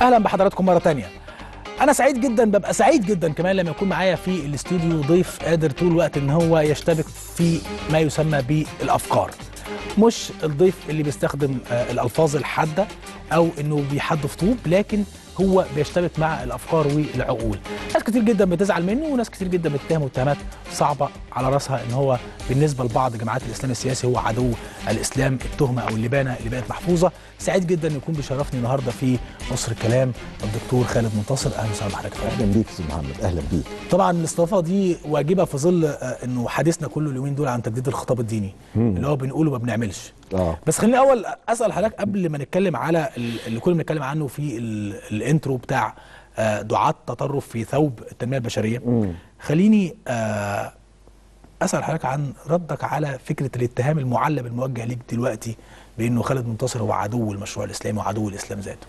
اهلا بحضراتكم مره تانية انا سعيد جدا ببقى سعيد جدا كمان لما يكون معايا في الاستوديو ضيف قادر طول الوقت ان هو يشتبك في ما يسمى بالافكار مش الضيف اللي بيستخدم آه، الالفاظ الحاده او انه بيحد طوب لكن هو بيشتبك مع الافكار والعقول ناس كتير جدا بتزعل منه وناس كتير جدا بتتهمه اتهامات صعبه على راسها ان هو بالنسبه لبعض جماعات الاسلام السياسي هو عدو الاسلام التهمه او اللبانه اللي بقت محفوظه سعيد جدا ان يكون بيشرفني النهارده في مصر الكلام الدكتور خالد منتصر اهلا وسهلا بحضرتك اهلا بيك يا محمد اهلا بيك طبعا الاستضافه دي واجبه في ظل آه، انه حديثنا كله اليومين دول عن تجديد الخطاب الديني مم. اللي هو بنقوله ما بنعملش آه. بس خليني اول اسال حضرتك قبل ما نتكلم على اللي كنا بنتكلم عنه في الانترو بتاع آه، دعاة تطرف في ثوب التنميه البشريه مم. خليني آه اسال حضرتك عن ردك على فكره الاتهام المعلب الموجه ليك دلوقتي بانه خالد منتصر هو عدو المشروع الاسلامي وعدو الاسلام ذاته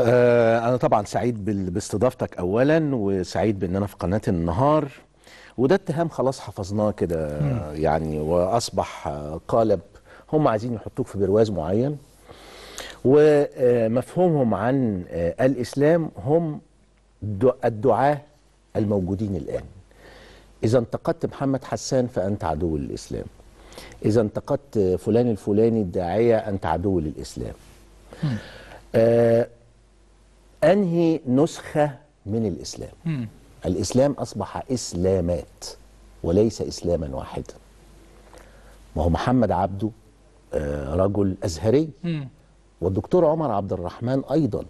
آه، انا طبعا سعيد باستضافتك اولا وسعيد بان انا في قناه النهار وده اتهام خلاص حفظناه كده يعني واصبح قالب هم عايزين يحطوك في برواز معين ومفهومهم عن آه، الاسلام هم الدعاه الموجودين الان إذا انتقدت محمد حسان فأنت عدو للإسلام إذا انتقدت فلان الفلاني الداعية أنت عدو للإسلام آه أنهي نسخة من الإسلام م. الإسلام أصبح إسلامات وليس إسلاما واحدا ما هو محمد عبده آه رجل أزهري م. والدكتور عمر عبد الرحمن أيضا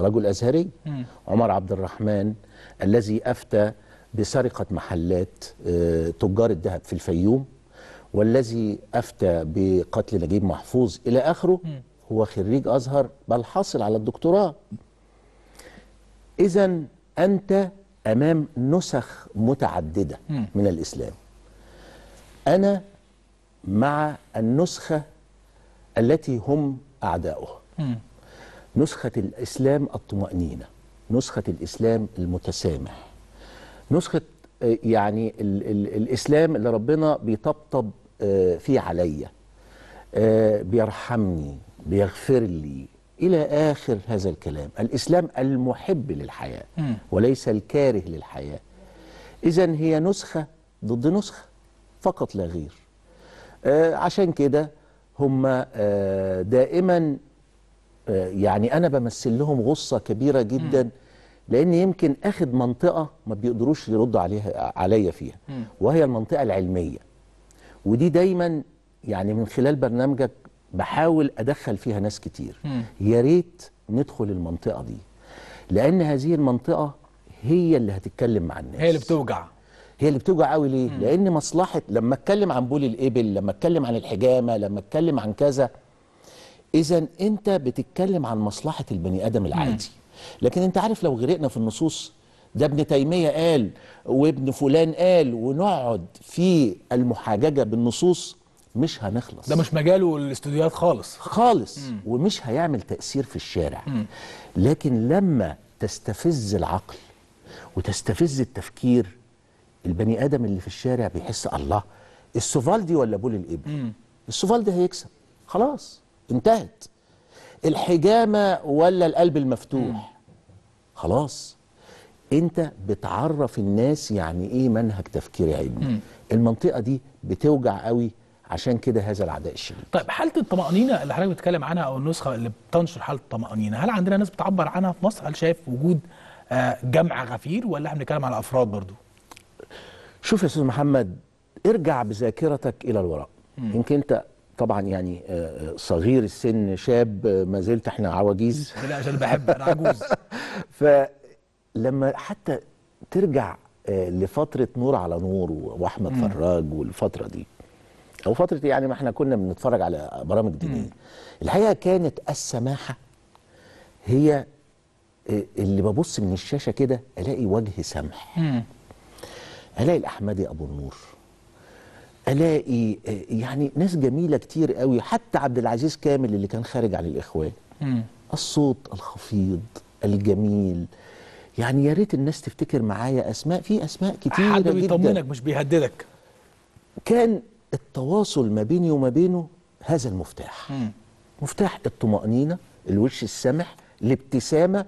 رجل أزهري م. عمر عبد الرحمن الذي أفتى بسرقة محلات آه، تجار الذهب في الفيوم والذي أفتى بقتل نجيب محفوظ إلى آخره هو خريج أزهر بل حاصل على الدكتوراه إذا أنت أمام نسخ متعددة من الإسلام أنا مع النسخة التي هم أعداؤها نسخة الإسلام الطمأنينة نسخة الإسلام المتسامح نسخه آه، يعني ال ال الاسلام اللي ربنا بيطبطب آه، فيه عليا آه، بيرحمني بيغفر لي الى اخر هذا الكلام الاسلام المحب للحياه وليس الكاره للحياه اذا هي نسخه ضد نسخه فقط لا غير عشان كده هم دائما يعني انا بمثل لهم غصه كبيره جدا لان يمكن اخد منطقه ما بيقدروش يردوا عليها عليا فيها وهي المنطقه العلميه ودي دايما يعني من خلال برنامجك بحاول ادخل فيها ناس كتير يا ريت ندخل المنطقه دي لان هذه المنطقه هي اللي هتتكلم مع الناس هي اللي بتوجع هي اللي بتوجع قوي ليه مم. لان مصلحه لما اتكلم عن بول الابل لما اتكلم عن الحجامه لما اتكلم عن كذا اذا انت بتتكلم عن مصلحه البني ادم العادي مم. لكن انت عارف لو غرقنا في النصوص ده ابن تيمية قال وابن فلان قال ونقعد في المحاججة بالنصوص مش هنخلص ده مش مجاله الاستوديوهات خالص خالص مم. ومش هيعمل تأثير في الشارع مم. لكن لما تستفز العقل وتستفز التفكير البني آدم اللي في الشارع بيحس الله السوفالدي ولا بول الإبل السوفالدي هيكسب خلاص انتهت الحجامة ولا القلب المفتوح خلاص انت بتعرف الناس يعني ايه منهج تفكير علمي المنطقة دي بتوجع قوي عشان كده هذا العداء الشديد طيب حاله الطمانينه اللي حضرتك بتتكلم عنها او النسخه اللي بتنشر حاله الطمانينه هل عندنا ناس بتعبر عنها في مصر هل شايف وجود آه، جمع غفير ولا احنا بنتكلم على افراد برضو شوف يا استاذ محمد ارجع بذاكرتك الى الوراء يمكن انت طبعا يعني آه، آه، صغير السن شاب آه، ما زلت احنا عواجيز لا عشان بحب انا عجوز فلما حتى ترجع لفتره نور على نور واحمد مم. فراج والفتره دي او فتره يعني ما احنا كنا بنتفرج على برامج دينيه الحقيقه كانت السماحه هي اللي ببص من الشاشه كده الاقي وجه سمح مم. الاقي الاحمدي ابو النور الاقي آه، يعني ناس جميله كتير قوي حتى عبد العزيز كامل اللي كان خارج عن الاخوان م. الصوت الخفيض الجميل يعني يا ريت الناس تفتكر معايا اسماء في اسماء كتير حد بيطمنك مش بيهددك كان التواصل ما بيني وما بينه هذا المفتاح م. مفتاح الطمأنينة الوش السمح الابتسامة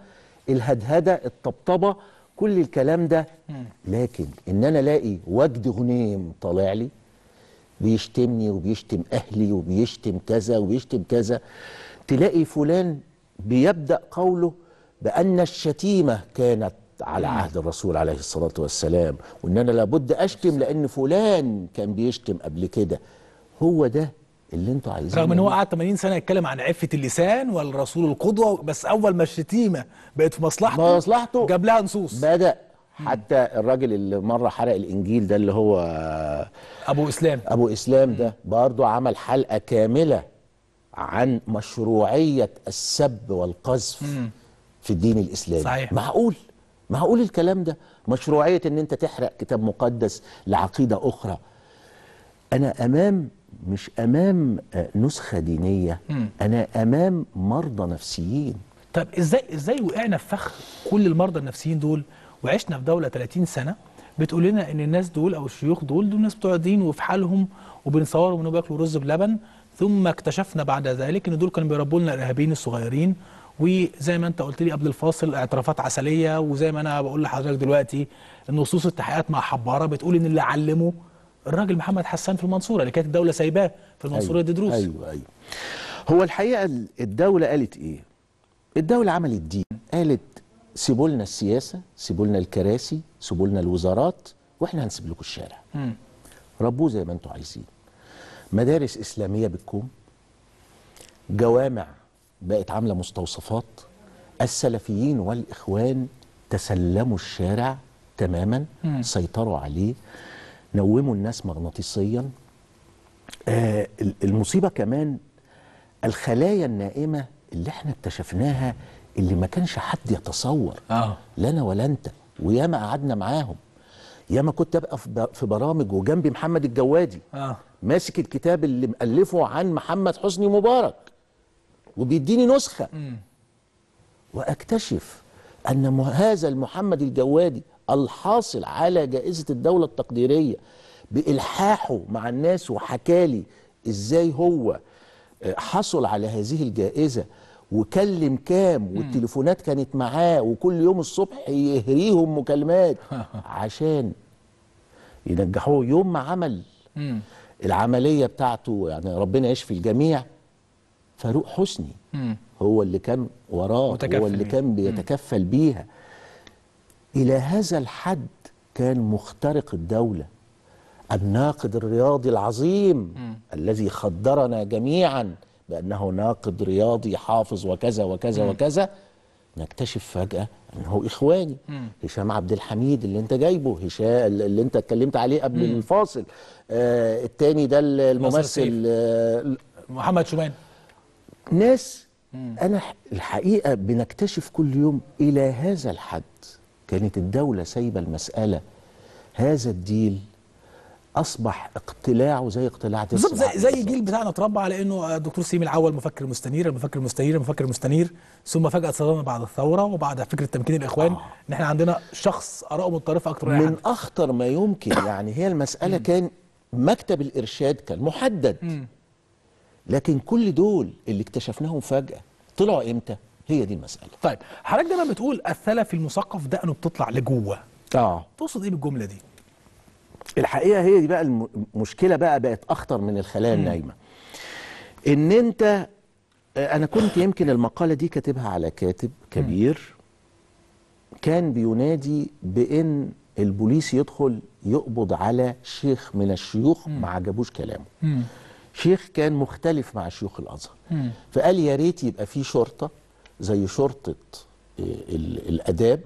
الهدهدة الطبطبة كل الكلام ده م. لكن ان انا الاقي وجد غنيم طالع لي بيشتمني وبيشتم أهلي وبيشتم كذا وبيشتم كذا تلاقي فلان بيبدأ قوله بأن الشتيمة كانت على عهد الرسول عليه الصلاة والسلام وإن أنا لابد أشتم لأن فلان كان بيشتم قبل كده هو ده اللي انتوا عايزينه رغم ان هو قعد 80 سنه يتكلم عن عفه اللسان والرسول القدوه بس اول ما الشتيمه بقت في مصلحته مصلحته جاب لها نصوص بدا حتى الراجل اللي مره حرق الانجيل ده اللي هو ابو اسلام ابو اسلام ده برضه عمل حلقه كامله عن مشروعيه السب والقذف في الدين الاسلامي صحيح. معقول معقول الكلام ده مشروعيه ان انت تحرق كتاب مقدس لعقيده اخرى انا امام مش امام آه، نسخه دينيه انا امام مرضى نفسيين طب ازاي ازاي وقعنا في فخ كل المرضى النفسيين دول وعشنا في دوله 30 سنه بتقول لنا ان الناس دول او الشيوخ دول دول ناس بتوع دين وفي حالهم وبنصورهم انهم بياكلوا رز بلبن ثم اكتشفنا بعد ذلك ان دول كانوا بيربوا لنا الارهابيين الصغيرين وزي ما انت قلت لي قبل الفاصل اعترافات عسليه وزي ما انا بقول لحضرتك دلوقتي نصوص التحقيقات مع حباره بتقول ان اللي علمه الراجل محمد حسان في المنصوره اللي كانت الدوله سايباه في المنصوره دي أيوة، دروس ايوه ايوه هو الحقيقه الدوله قالت ايه؟ الدوله عملت دين قالت سيبوا لنا السياسه سيبوا لنا الكراسي سيبوا لنا الوزارات واحنا هنسيب لكم الشارع ربوه زي ما انتم عايزين مدارس اسلاميه بتكون جوامع بقت عامله مستوصفات السلفيين والاخوان تسلموا الشارع تماما مم. سيطروا عليه نوموا الناس مغناطيسيا آه المصيبه كمان الخلايا النائمه اللي احنا اكتشفناها اللي ما كانش حد يتصور آه. لا انا ولا انت وياما قعدنا معاهم ياما كنت ابقى في برامج وجنبي محمد الجوادي آه. ماسك الكتاب اللي مألفه عن محمد حسني مبارك وبيديني نسخه م. واكتشف ان هذا المحمد الجوادي الحاصل على جائزه الدوله التقديريه بالحاحه مع الناس وحكالي ازاي هو آه، حصل على هذه الجائزه وكلم كام والتليفونات كانت معاه وكل يوم الصبح يهريهم مكالمات عشان ينجحوه يوم ما عمل العمليه بتاعته يعني ربنا يشفي الجميع فاروق حسني هو اللي كان وراه هو اللي كان بيتكفل بيها الى هذا الحد كان مخترق الدوله الناقد الرياضي العظيم الذي خدرنا جميعا بأنه ناقد رياضي حافظ وكذا وكذا م. وكذا نكتشف فجأة أنه إخواني م. هشام عبد الحميد اللي أنت جايبه هشام اللي أنت اتكلمت عليه قبل م. الفاصل آه التاني ده الممثل آه محمد شومان ناس م. أنا الحقيقة بنكتشف كل يوم إلى هذا الحد كانت الدولة سايبة المسألة هذا الديل اصبح اقتلاعه زي اقتلاع بالظبط زي, زي الجيل بتاعنا اتربى على انه الدكتور آه، سليم العول مفكر مستنير المفكر المستنير المفكر المستنير ثم فجاه صدمنا بعد الثوره وبعد فكره تمكين الاخوان آه. ان احنا عندنا شخص اراءه متطرفه اكتر من اخطر ما يمكن يعني هي المساله كان مكتب الارشاد كان محدد لكن كل دول اللي اكتشفناهم فجاه طلعوا امتى هي دي المساله طيب حضرتك دايما بتقول الثلث المثقف ده انه بتطلع لجوه اه تقصد ايه بالجمله دي الحقيقه هي دي بقى المشكله بقى بقت اخطر من الخلايا النايمه ان انت آه، انا كنت يمكن المقاله دي كاتبها على كاتب كبير كان بينادي بان البوليس يدخل يقبض على شيخ من الشيوخ ما عجبوش كلامه شيخ كان مختلف مع شيوخ الازهر فقال يا ريت يبقى في شرطه زي شرطه آه، الاداب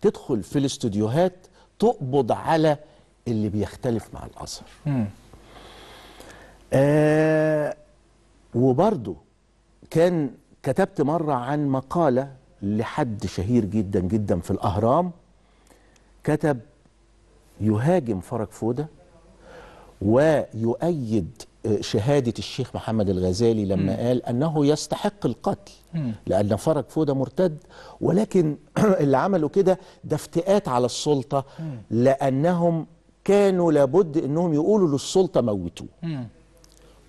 تدخل في الاستوديوهات تقبض على اللي بيختلف مع الازهر آه وبرضه كان كتبت مره عن مقاله لحد شهير جدا جدا في الاهرام كتب يهاجم فرج فوده ويؤيد آه، شهادة الشيخ محمد الغزالي لما م. قال أنه يستحق القتل م. لأن فرج فودة مرتد ولكن اللي عملوا كده ده افتئات على السلطة م. لأنهم كانوا لابد انهم يقولوا للسلطه موتوه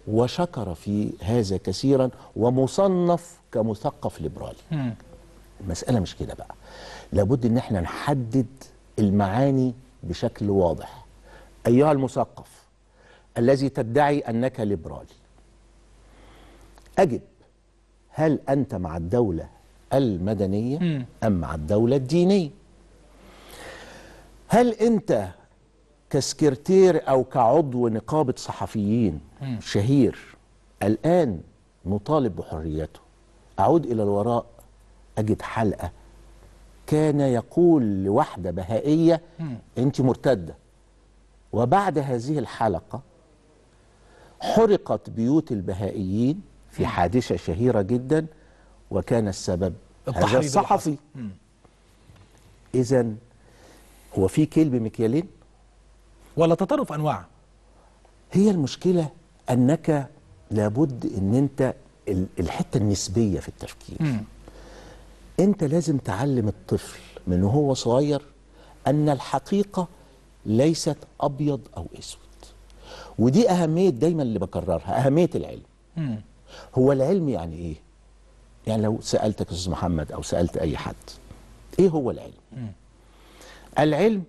وشكر في هذا كثيرا ومصنف كمثقف ليبرالي المساله مش كده بقى لابد ان احنا نحدد المعاني بشكل واضح ايها المثقف الذي تدعي انك ليبرالي اجب هل انت مع الدوله المدنيه ام مع الدوله الدينيه هل انت كسكرتير أو كعضو نقابة صحفيين شهير الآن نطالب بحريته أعود إلى الوراء أجد حلقة كان يقول لوحدة بهائية أنت مرتدة وبعد هذه الحلقة حرقت بيوت البهائيين في حادثة شهيرة جدا وكان السبب هذا الصحفي إذا هو في كلب مكيالين ولا تطرف أنواع هي المشكلة أنك لابد أن أنت الحتة النسبية في التفكير م. أنت لازم تعلم الطفل من وهو صغير أن الحقيقة ليست أبيض أو أسود ودي أهمية دايما اللي بكررها أهمية العلم م. هو العلم يعني إيه؟ يعني لو سألتك أستاذ محمد أو سألت أي حد إيه هو العلم؟ م. العلم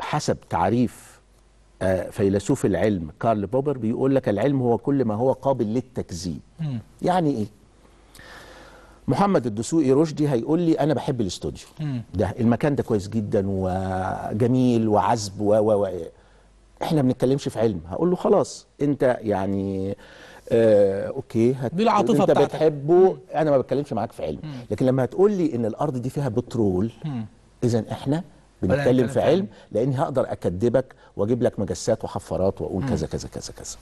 حسب تعريف آه، فيلسوف العلم كارل بوبر بيقول لك العلم هو كل ما هو قابل للتكذيب يعني ايه محمد الدسوقي رشدي هيقول لي انا بحب الاستوديو ده المكان ده كويس جدا وجميل وعذب و و احنا ما بنتكلمش في علم هقول له خلاص انت يعني آه اوكي هت... دي العاطفه انت بتاعتك. بتحبه انا ما بتكلمش معاك في علم مم. لكن لما هتقول لي ان الارض دي فيها بترول اذا احنا بنتكلم في علم لاني هقدر اكدبك واجيب لك مجسات وحفارات واقول كذا كذا كذا كذا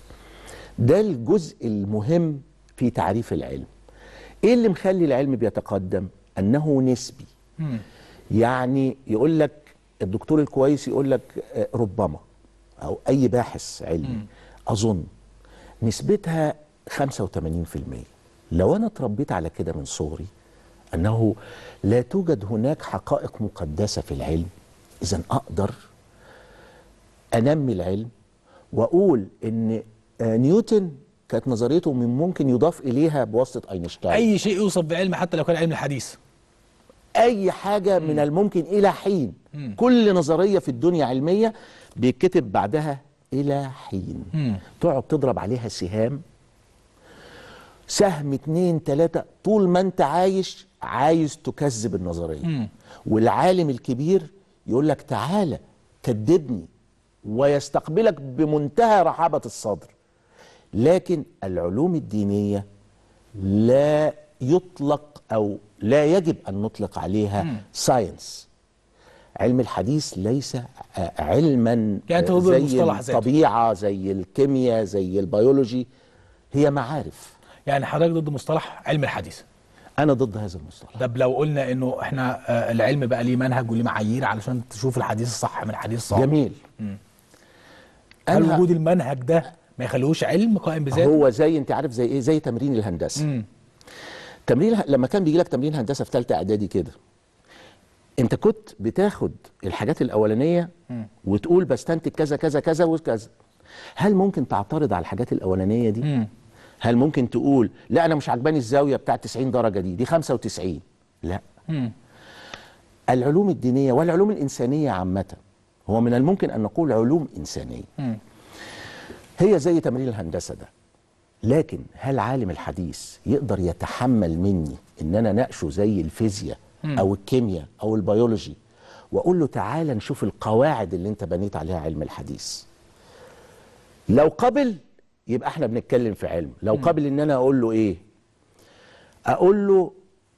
ده الجزء المهم في تعريف العلم ايه اللي مخلي العلم بيتقدم انه نسبي مم. يعني يقول لك الدكتور الكويس يقول لك آه، ربما او اي باحث علمي مم. اظن نسبتها 85% لو انا اتربيت على كده من صغري انه لا توجد هناك حقائق مقدسه في العلم اذا اقدر انمي العلم واقول ان آه، نيوتن كانت نظريته من ممكن يضاف اليها بواسطه اينشتاين اي شيء يوصف بعلم حتى لو كان علم الحديث اي حاجه من الممكن الى حين مم. كل نظريه في الدنيا علميه بيتكتب بعدها الى حين مم. تقعد تضرب عليها سهام سهم اتنين تلاتة طول ما انت عايش عايز تكذب النظرية مم. والعالم الكبير يقول لك تعالى كدبني ويستقبلك بمنتهى رحابة الصدر لكن العلوم الدينية لا يطلق أو لا يجب أن نطلق عليها ساينس علم الحديث ليس علما يعني زي الطبيعة زي الكيمياء زي البيولوجي هي معارف يعني حضرتك ضد مصطلح علم الحديث انا ضد هذا المصطلح طب لو قلنا انه احنا آه، العلم بقى ليه منهج وليه معايير علشان تشوف الحديث الصح من الحديث الصح جميل هل وجود المنهج ده ما يخليهوش علم قائم بذاته هو زي انت عارف زي ايه زي تمرين الهندسه مم. تمرين لما كان بيجي لك تمرين هندسه في ثالثه اعدادي كده انت كنت بتاخد الحاجات الاولانيه وتقول بستنتج كذا كذا كذا وكذا هل ممكن تعترض على الحاجات الاولانيه دي مم. هل ممكن تقول لا انا مش عجباني الزاويه بتاعت 90 درجه دي دي 95 لا مم. العلوم الدينيه والعلوم الانسانيه عامه هو من الممكن ان نقول علوم انسانيه مم. هي زي تمرين الهندسه ده لكن هل عالم الحديث يقدر يتحمل مني ان انا ناقشه زي الفيزياء او الكيمياء او البيولوجي واقول له تعالى نشوف القواعد اللي انت بنيت عليها علم الحديث لو قبل يبقى احنا بنتكلم في علم لو قابل ان انا اقول له ايه اقول له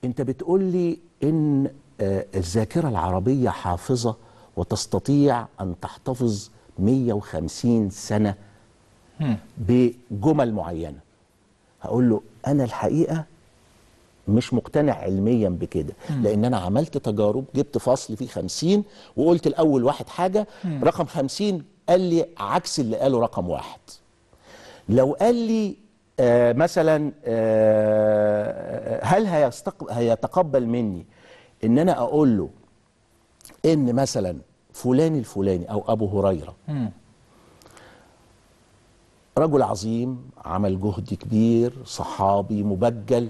انت بتقول لي ان آه، الذاكره العربيه حافظه وتستطيع ان تحتفظ 150 سنه بجمل معينه هقول له انا الحقيقه مش مقتنع علميا بكده لان انا عملت تجارب جبت فصل فيه 50 وقلت الاول واحد حاجه رقم 50 قال لي عكس اللي قاله رقم واحد لو قال لي آه، مثلا آه، هل هيستق... هيتقبل مني ان انا اقول له ان مثلا فلان الفلاني او ابو هريره رجل عظيم عمل جهد كبير صحابي مبجل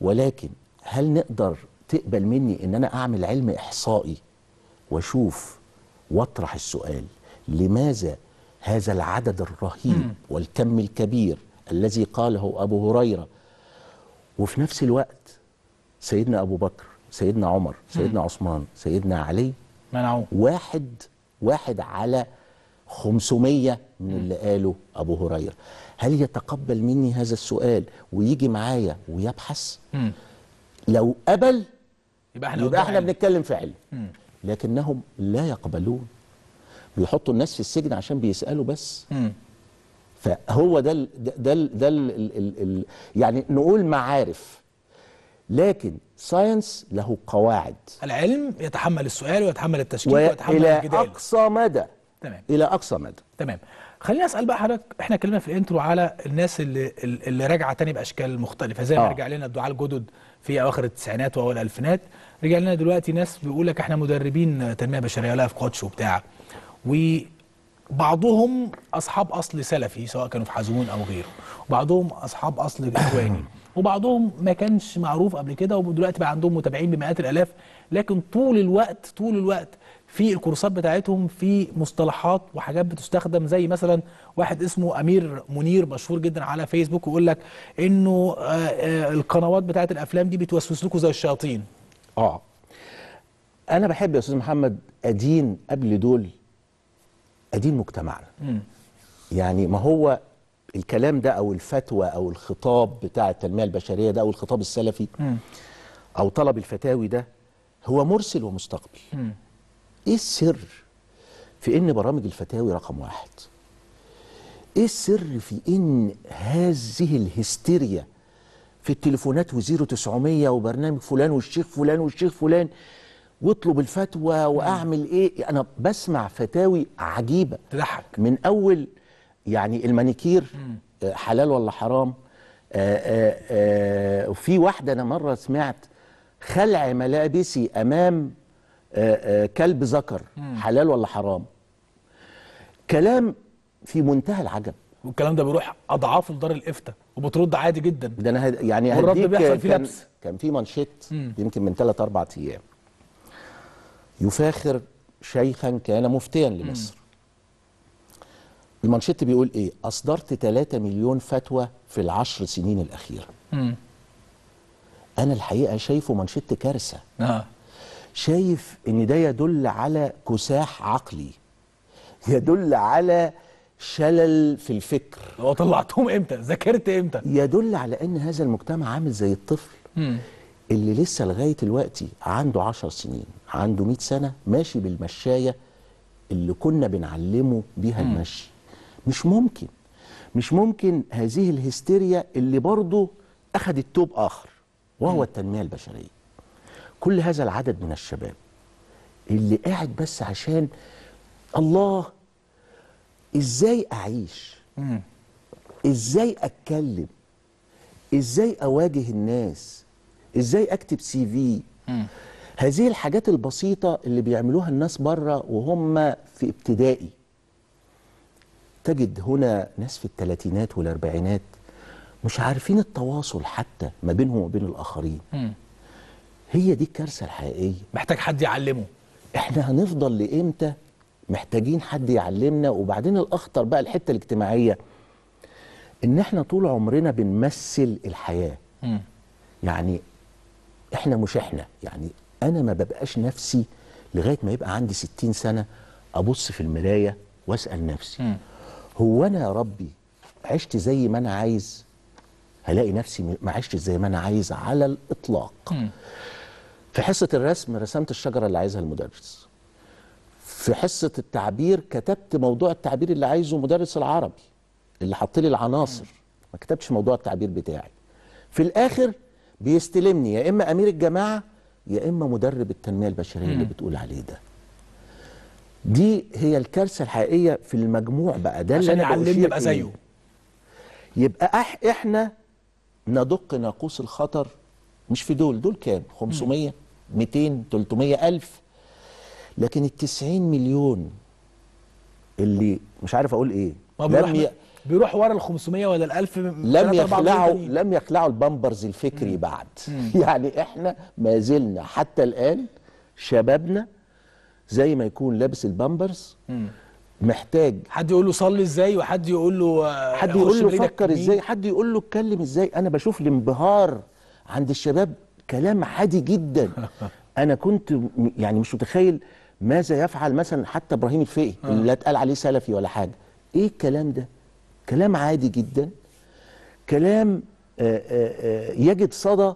ولكن هل نقدر تقبل مني ان انا اعمل علم احصائي واشوف واطرح السؤال لماذا هذا العدد الرهيب والكم الكبير الذي قاله أبو هريرة وفي نفس الوقت سيدنا أبو بكر سيدنا عمر سيدنا عثمان سيدنا علي منعوه واحد واحد على 500 من اللي قاله أبو هريرة هل يتقبل مني هذا السؤال ويجي معايا ويبحث لو قبل يبقى احنا, يبقى احنا بنتكلم في علم لكنهم لا يقبلون بيحطوا الناس في السجن عشان بيسالوا بس م. فهو ده ال ده ال ده ال ال ال يعني نقول معارف لكن ساينس له قواعد العلم يتحمل السؤال ويتحمل التشكيك ويتحمل الى الجدال الى اقصى مدى تمام الى اقصى مدى تمام خليني اسال بقى حضرتك احنا اتكلمنا في الانترو على الناس اللي اللي راجعه تاني باشكال مختلفه زي ما آه. رجع لنا الدعاه الجدد في اواخر التسعينات واول الالفينات رجع لنا دلوقتي ناس بيقول لك احنا مدربين تنميه بشريه ولا في كوتش وبتاع وبعضهم اصحاب اصل سلفي سواء كانوا في حزون او غيره وبعضهم اصحاب اصل اخواني وبعضهم ما كانش معروف قبل كده ودلوقتي بقى عندهم متابعين بمئات الالاف لكن طول الوقت طول الوقت في الكورسات بتاعتهم في مصطلحات وحاجات بتستخدم زي مثلا واحد اسمه امير منير مشهور جدا على فيسبوك ويقول لك انه آه، آه، القنوات بتاعه الافلام دي بتوسوس لكم زي الشياطين اه انا بحب يا استاذ محمد ادين قبل دول قديم مجتمعنا يعني ما هو الكلام ده او الفتوى او الخطاب بتاع التنميه البشريه ده او الخطاب السلفي م. او طلب الفتاوي ده هو مرسل ومستقبل م. ايه السر في ان برامج الفتاوي رقم واحد ايه السر في ان هذه الهستيريا في التليفونات و تسعمية وبرنامج فلان والشيخ فلان والشيخ فلان واطلب الفتوى واعمل ايه انا بسمع فتاوي عجيبه تضحك من اول يعني المانيكير آه، حلال ولا حرام آه، آه، وفي واحده انا مره سمعت خلع ملابسي امام كلب ذكر حلال ولا حرام كلام في منتهى العجب والكلام ده بيروح اضعاف لدار الافتاء وبترد عادي جدا ده انا يعني هديك كان, لبس. كان في منشط يمكن من 3 4 ايام يفاخر شيخا كان مفتيا لمصر المنشط بيقول ايه اصدرت 3 مليون فتوى في العشر سنين الاخيره مم. انا الحقيقه شايفه منشط كارثه آه. شايف ان ده يدل على كساح عقلي يدل على شلل في الفكر هو طلعتهم امتى ذاكرت امتى يدل على ان هذا المجتمع عامل زي الطفل مم. اللي لسه لغايه دلوقتي عنده 10 سنين عنده 100 سنه ماشي بالمشايه اللي كنا بنعلمه بيها المشي مش ممكن مش ممكن هذه الهستيريا اللي برضه اخذت توب اخر وهو التنميه البشريه كل هذا العدد من الشباب اللي قاعد بس عشان الله ازاي اعيش ازاي اتكلم ازاي اواجه الناس ازاي اكتب سي في هذه الحاجات البسيطه اللي بيعملوها الناس بره وهم في ابتدائي تجد هنا ناس في الثلاثينات والاربعينات مش عارفين التواصل حتى ما بينهم وبين الاخرين هي دي الكارثه الحقيقيه محتاج حد يعلمه احنا هنفضل لامتى محتاجين حد يعلمنا وبعدين الاخطر بقى الحته الاجتماعيه ان احنا طول عمرنا بنمثل الحياه م. يعني احنا مش احنا يعني انا ما ببقاش نفسي لغايه ما يبقى عندي 60 سنه ابص في المرايه واسال نفسي م. هو انا يا ربي عشت زي ما انا عايز هلاقي نفسي ما عشتش زي ما انا عايز على الاطلاق م. في حصه الرسم رسمت الشجره اللي عايزها المدرس في حصه التعبير كتبت موضوع التعبير اللي عايزه مدرس العربي اللي حط لي العناصر ما كتبتش موضوع التعبير بتاعي في الاخر بيستلمني يا اما امير الجماعه يا اما مدرب التنميه البشريه اللي بتقول عليه ده دي هي الكارثه الحقيقيه في المجموع بقى ده اللي انا علمني ابقى إيه؟ زيه يبقى احنا ندق ناقوس الخطر مش في دول دول كام 500 200 300 الف لكن ال 90 مليون اللي مش عارف اقول ايه لم ي... بيروح ورا ال 500 ولا ال 1000 لم يخلعوا لم يخلعوا البامبرز الفكري مم. بعد مم. يعني احنا ما زلنا حتى الان شبابنا زي ما يكون لابس البامبرز محتاج حد يقول له صلي ازاي وحد يقول له آه، حد يقول له فكر ازاي حد يقول له اتكلم ازاي انا بشوف الانبهار عند الشباب كلام عادي جدا انا كنت يعني مش متخيل ماذا يفعل مثلا حتى ابراهيم الفقي اللي آه. اتقال عليه سلفي ولا حاجه ايه الكلام ده كلام عادي جدا كلام آه، آه، آه، يجد صدى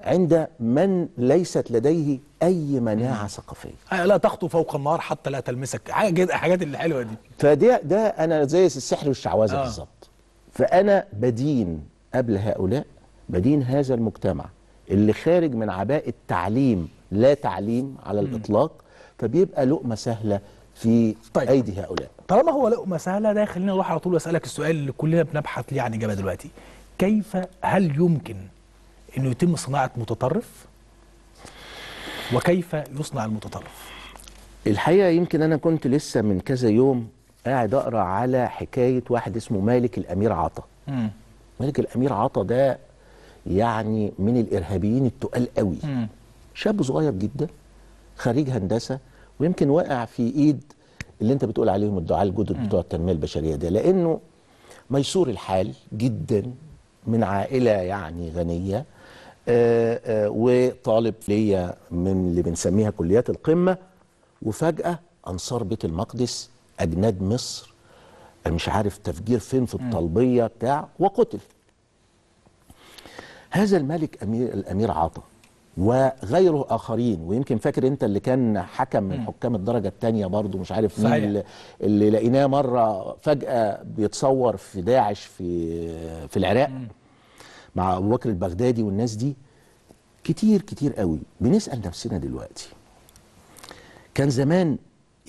عند من ليست لديه اي مناعه ثقافيه لا تخطو فوق النار حتى لا تلمسك حاجات اللي حلوه دي فده ده انا زي السحر والشعوذه آه. بالظبط فانا بدين قبل هؤلاء بدين هذا المجتمع اللي خارج من عباءه تعليم لا تعليم على الاطلاق فبيبقى لقمه سهله في طيب. ايدي هؤلاء طالما هو لقمه سهله ده خلينا نروح على طول واسالك السؤال اللي كلنا بنبحث ليه عن اجابه دلوقتي كيف هل يمكن انه يتم صناعه متطرف وكيف يصنع المتطرف الحقيقه يمكن انا كنت لسه من كذا يوم قاعد اقرا على حكايه واحد اسمه مالك الامير عطا مم. مالك الامير عطا ده يعني من الارهابيين التقال قوي مم. شاب صغير جدا خريج هندسه ويمكن وقع في ايد اللي انت بتقول عليهم الدعاء الجدد بتوع التنميه البشريه ده لانه ميسور الحال جدا من عائله يعني غنيه آه، آه، وطالب ليا من اللي بنسميها كليات القمه وفجاه انصار بيت المقدس اجناد مصر مش عارف تفجير فين في الطلبيه بتاع وقتل هذا الملك امير الامير عطا وغيره اخرين ويمكن فاكر انت اللي كان حكم من حكام الدرجه الثانيه برضه مش عارف مين اللي, اللي لقيناه مره فجاه بيتصور في داعش في في العراق مع ابو بكر البغدادي والناس دي كتير كتير قوي بنسال نفسنا دلوقتي كان زمان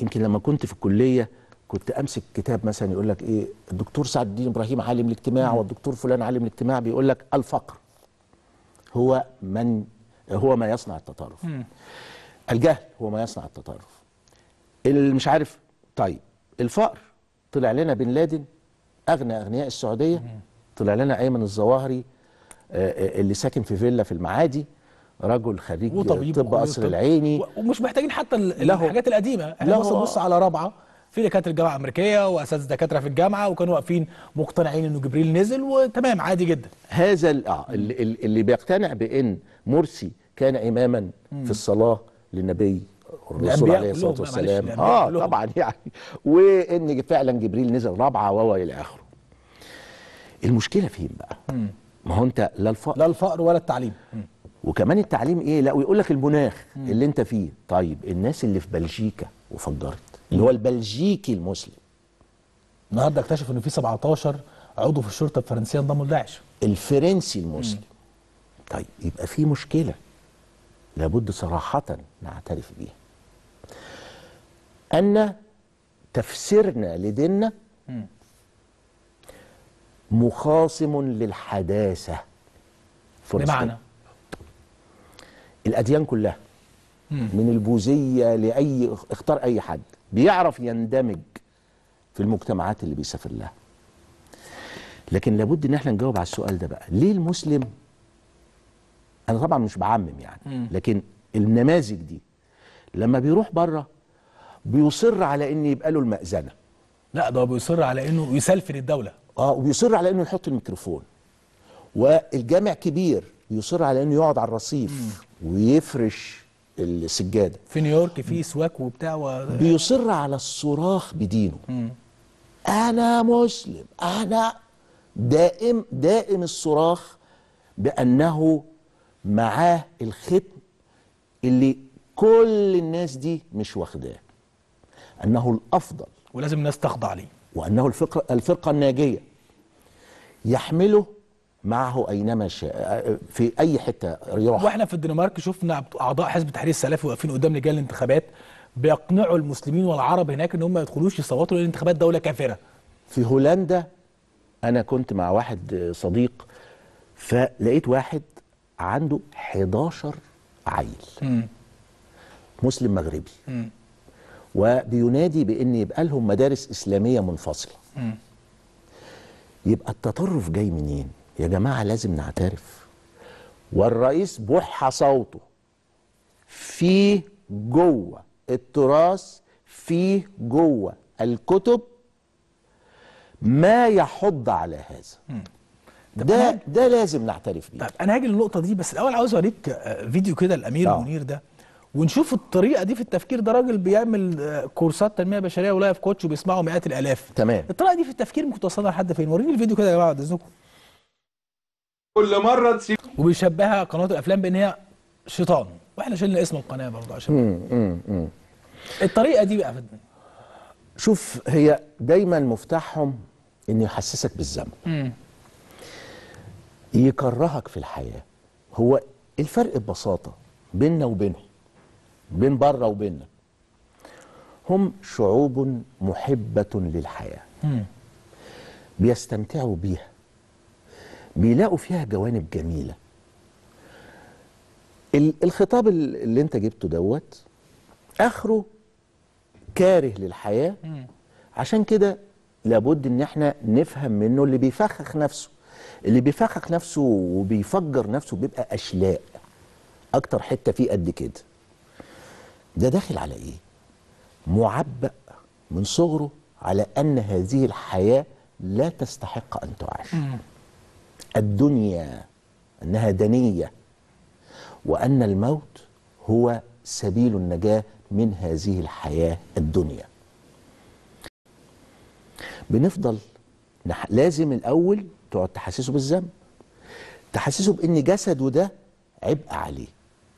يمكن لما كنت في الكليه كنت امسك كتاب مثلا يقول لك ايه الدكتور سعد الدين ابراهيم عالم الاجتماع والدكتور فلان عالم الاجتماع بيقول لك الفقر هو من هو ما يصنع التطرف الجهل هو ما يصنع التطرف اللي مش عارف طيب الفقر طلع لنا بن لادن اغنى اغنياء السعوديه طلع لنا ايمن الظواهري آه، آه، اللي ساكن في فيلا في المعادي رجل خريج وطبيب طب قصر العيني ومش محتاجين حتى الحاجات القديمه احنا بس نبص على رابعه في دكاتره جامعه امريكيه واساتذه دكاتره في الجامعه وكانوا واقفين مقتنعين انه جبريل نزل وتمام عادي جدا هذا آه، اللي بيقتنع بان مرسي كان إماما مم. في الصلاة للنبي الرسول عليه الصلاة والسلام آه طبعا يعني وإن فعلا جبريل نزل رابعة و إلى آخره المشكلة فين بقى ما هو أنت لا الفقر لا الفقر ولا التعليم مم. وكمان التعليم ايه لا ويقول لك المناخ اللي انت فيه طيب الناس اللي في بلجيكا وفجرت اللي هو البلجيكي المسلم النهارده اكتشف ان في 17 عضو في الشرطه الفرنسيه انضموا لداعش الفرنسي المسلم مم. طيب يبقى في مشكله لابد صراحة نعترف بيها أن تفسيرنا لديننا مخاصم للحداثة بمعنى الأديان كلها من البوذية لأي اختار أي حد بيعرف يندمج في المجتمعات اللي بيسافر لها لكن لابد ان احنا نجاوب على السؤال ده بقى ليه المسلم انا طبعا مش بعمم يعني لكن النماذج دي لما بيروح بره بيصر على ان يبقى له المأذنه لا ده بيصر على انه يسلفن الدوله اه وبيصر على انه يحط الميكروفون والجامع كبير بيصر على انه يقعد على الرصيف مم. ويفرش السجاده في نيويورك في سواك وبتاع و... بيصر على الصراخ بدينه مم. انا مسلم انا دائم دائم الصراخ بانه معاه الختم اللي كل الناس دي مش واخداه انه الافضل ولازم الناس تخضع ليه وانه الفرقه الفرقه الناجيه يحمله معه اينما شاء في اي حته يروح واحنا في الدنمارك شفنا اعضاء حزب التحرير السلفي واقفين قدام لجان الانتخابات بيقنعوا المسلمين والعرب هناك ان هم ما يدخلوش يصوتوا لان الانتخابات دوله كافره في هولندا انا كنت مع واحد صديق فلقيت واحد عنده 11 عيل مسلم مغربي وبينادي بان يبقى لهم مدارس اسلاميه منفصله يبقى التطرف جاي منين يا جماعه لازم نعترف والرئيس بح صوته فيه جوه التراث فيه جوه الكتب ما يحض على هذا ده ده لازم نعترف بيه طب انا هاجي للنقطه دي بس الاول عاوز اوريك آه، فيديو كده الامير طبعا. آه. منير ده ونشوف الطريقه دي في التفكير ده راجل بيعمل آه، كورسات تنميه بشريه ولايف كوتش وبيسمعه مئات الالاف تمام الطريقه دي في التفكير ممكن توصلها لحد فين وريني الفيديو كده يا جماعه بعد اذنكم كل مره تسيب وبيشبهها قناه الافلام بان هي شيطان واحنا شلنا اسم القناه برضه عشان مم. مم. الطريقه دي بقى فدنا. شوف هي دايما مفتاحهم انه يحسسك بالذنب يكرهك في الحياه هو الفرق ببساطه بيننا وبينهم بين بره وبيننا هم شعوب محبه للحياه بيستمتعوا بيها بيلاقوا فيها جوانب جميله الخطاب اللي انت جبته دوت اخره كاره للحياه عشان كده لابد ان احنا نفهم منه اللي بيفخخ نفسه اللي بيفكك نفسه وبيفجر نفسه بيبقى اشلاء اكتر حته فيه قد كده ده داخل على ايه معبأ من صغره على ان هذه الحياه لا تستحق ان تعاش الدنيا انها دنيه وان الموت هو سبيل النجاه من هذه الحياه الدنيا بنفضل لازم الاول تقعد تحسسه بالذنب تحسسه بان جسده ده عبء عليه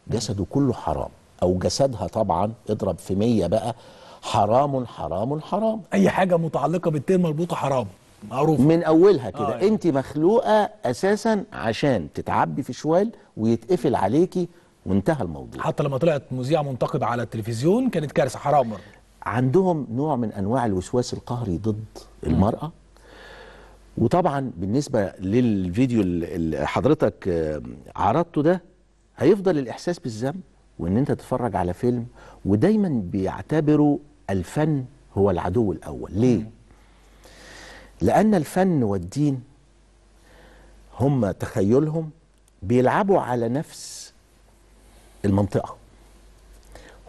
جسده كله حرام او جسدها طبعا اضرب في 100 بقى حرام حرام حرام اي حاجه متعلقه بالتين مربوطه حرام معروف من اولها كده آه أيوه. انت مخلوقه اساسا عشان تتعبي في شوال ويتقفل عليكي وانتهى الموضوع حتى لما طلعت مذيعه منتقده على التلفزيون كانت كارثه حرام برضه عندهم نوع من انواع الوسواس القهري ضد المراه وطبعا بالنسبه للفيديو اللي حضرتك آه، عرضته ده هيفضل الاحساس بالذنب وان انت تتفرج على فيلم ودايما بيعتبروا الفن هو العدو الاول ليه لان الفن والدين هم تخيلهم بيلعبوا على نفس المنطقه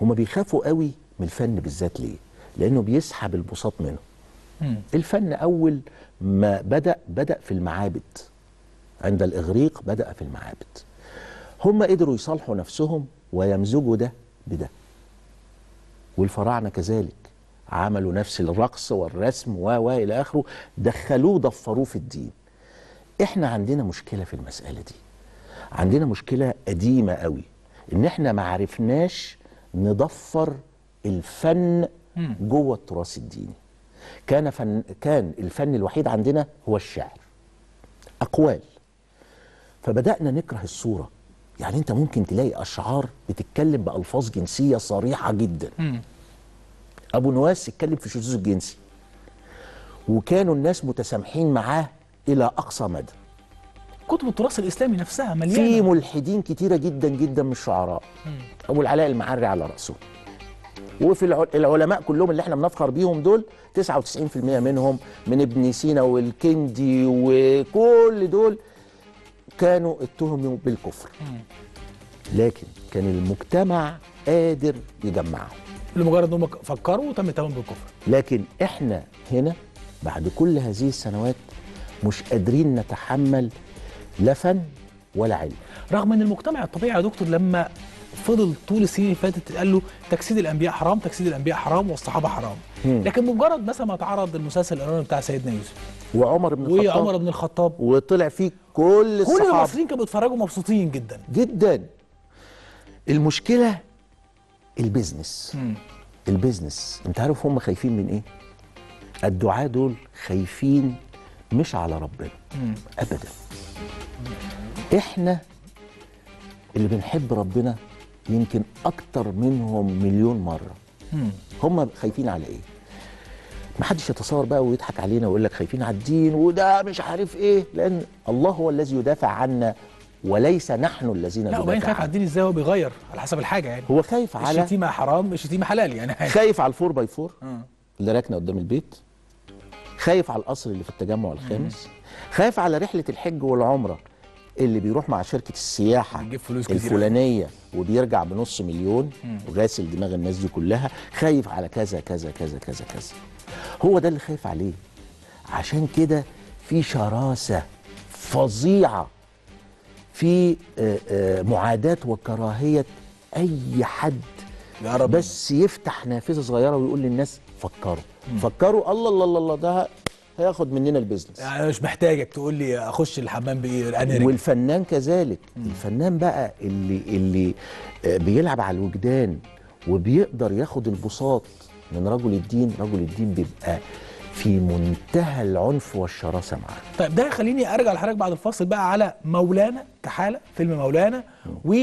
هم بيخافوا قوي من الفن بالذات ليه لانه بيسحب البساط منه الفن اول ما بدأ بدأ في المعابد عند الإغريق بدأ في المعابد هم قدروا يصالحوا نفسهم ويمزجوا ده بده والفراعنة كذلك عملوا نفس الرقص والرسم و و إلى آخره دخلوه ضفروه في الدين إحنا عندنا مشكلة في المسألة دي عندنا مشكلة قديمة قوي إن إحنا ما عرفناش نضفر الفن جوه التراث الديني كان فن كان الفن الوحيد عندنا هو الشعر اقوال فبدانا نكره الصوره يعني انت ممكن تلاقي اشعار بتتكلم بالفاظ جنسيه صريحه جدا م. ابو نواس اتكلم في شذوذ الجنسي وكانوا الناس متسامحين معاه الى اقصى مدى كتب التراث الاسلامي نفسها مليانه في ملحدين كتيره جدا جدا من الشعراء ابو العلاء المعري على راسه وفي العلماء كلهم اللي احنا بنفخر بيهم دول 99% منهم من ابن سينا والكندي وكل دول كانوا اتهموا بالكفر لكن كان المجتمع قادر يجمعهم لمجرد انهم فكروا وتم اتهامهم بالكفر لكن احنا هنا بعد كل هذه السنوات مش قادرين نتحمل لا فن ولا علم رغم ان المجتمع الطبيعي يا دكتور لما فضل طول السنين اللي فاتت قال له تجسيد الانبياء حرام تجسيد الانبياء حرام والصحابه حرام لكن مجرد مثلا ما اتعرض المسلسل الايراني بتاع سيدنا يوسف وعمر بن الخطاب وعمر بن الخطاب وطلع فيه كل الصحابه كل المصريين كانوا بيتفرجوا مبسوطين جدا جدا المشكله البيزنس البيزنس انت عارف هم خايفين من ايه الدعاة دول خايفين مش على ربنا ابدا احنا اللي بنحب ربنا يمكن أكتر منهم مليون مرة هم خايفين على إيه؟ محدش يتصور بقى ويضحك علينا ويقول لك خايفين على الدين وده مش عارف إيه لأن الله هو الذي يدافع عنا وليس نحن الذين لا وبعدين خايف على الدين ازاي هو بيغير على حسب الحاجه يعني هو خايف على الشتيمه حرام الشتيمه حلال يعني خايف على الفور باي فور اللي راكنه قدام البيت خايف على القصر اللي في التجمع الخامس خايف على رحله الحج والعمره اللي بيروح مع شركه السياحه فلوس الفلانيه وبيرجع بنص مليون وغاسل دماغ الناس دي كلها خايف على كذا كذا كذا كذا كذا هو ده اللي خايف عليه عشان كده في شراسه فظيعه في آه، آه، معاداه وكراهيه اي حد يا بس يفتح نافذه صغيره ويقول للناس فكروا فكروا الله الله الله ده هياخد مننا البيزنس يعني انا مش محتاجك تقول لي اخش الحمام بايه انا والفنان كذلك مم. الفنان بقى اللي اللي آه، بيلعب على الوجدان وبيقدر ياخد البساط من رجل الدين رجل الدين بيبقى في منتهى العنف والشراسه معاه طيب ده خليني ارجع لحضرتك بعد الفاصل بقى على مولانا كحاله فيلم مولانا و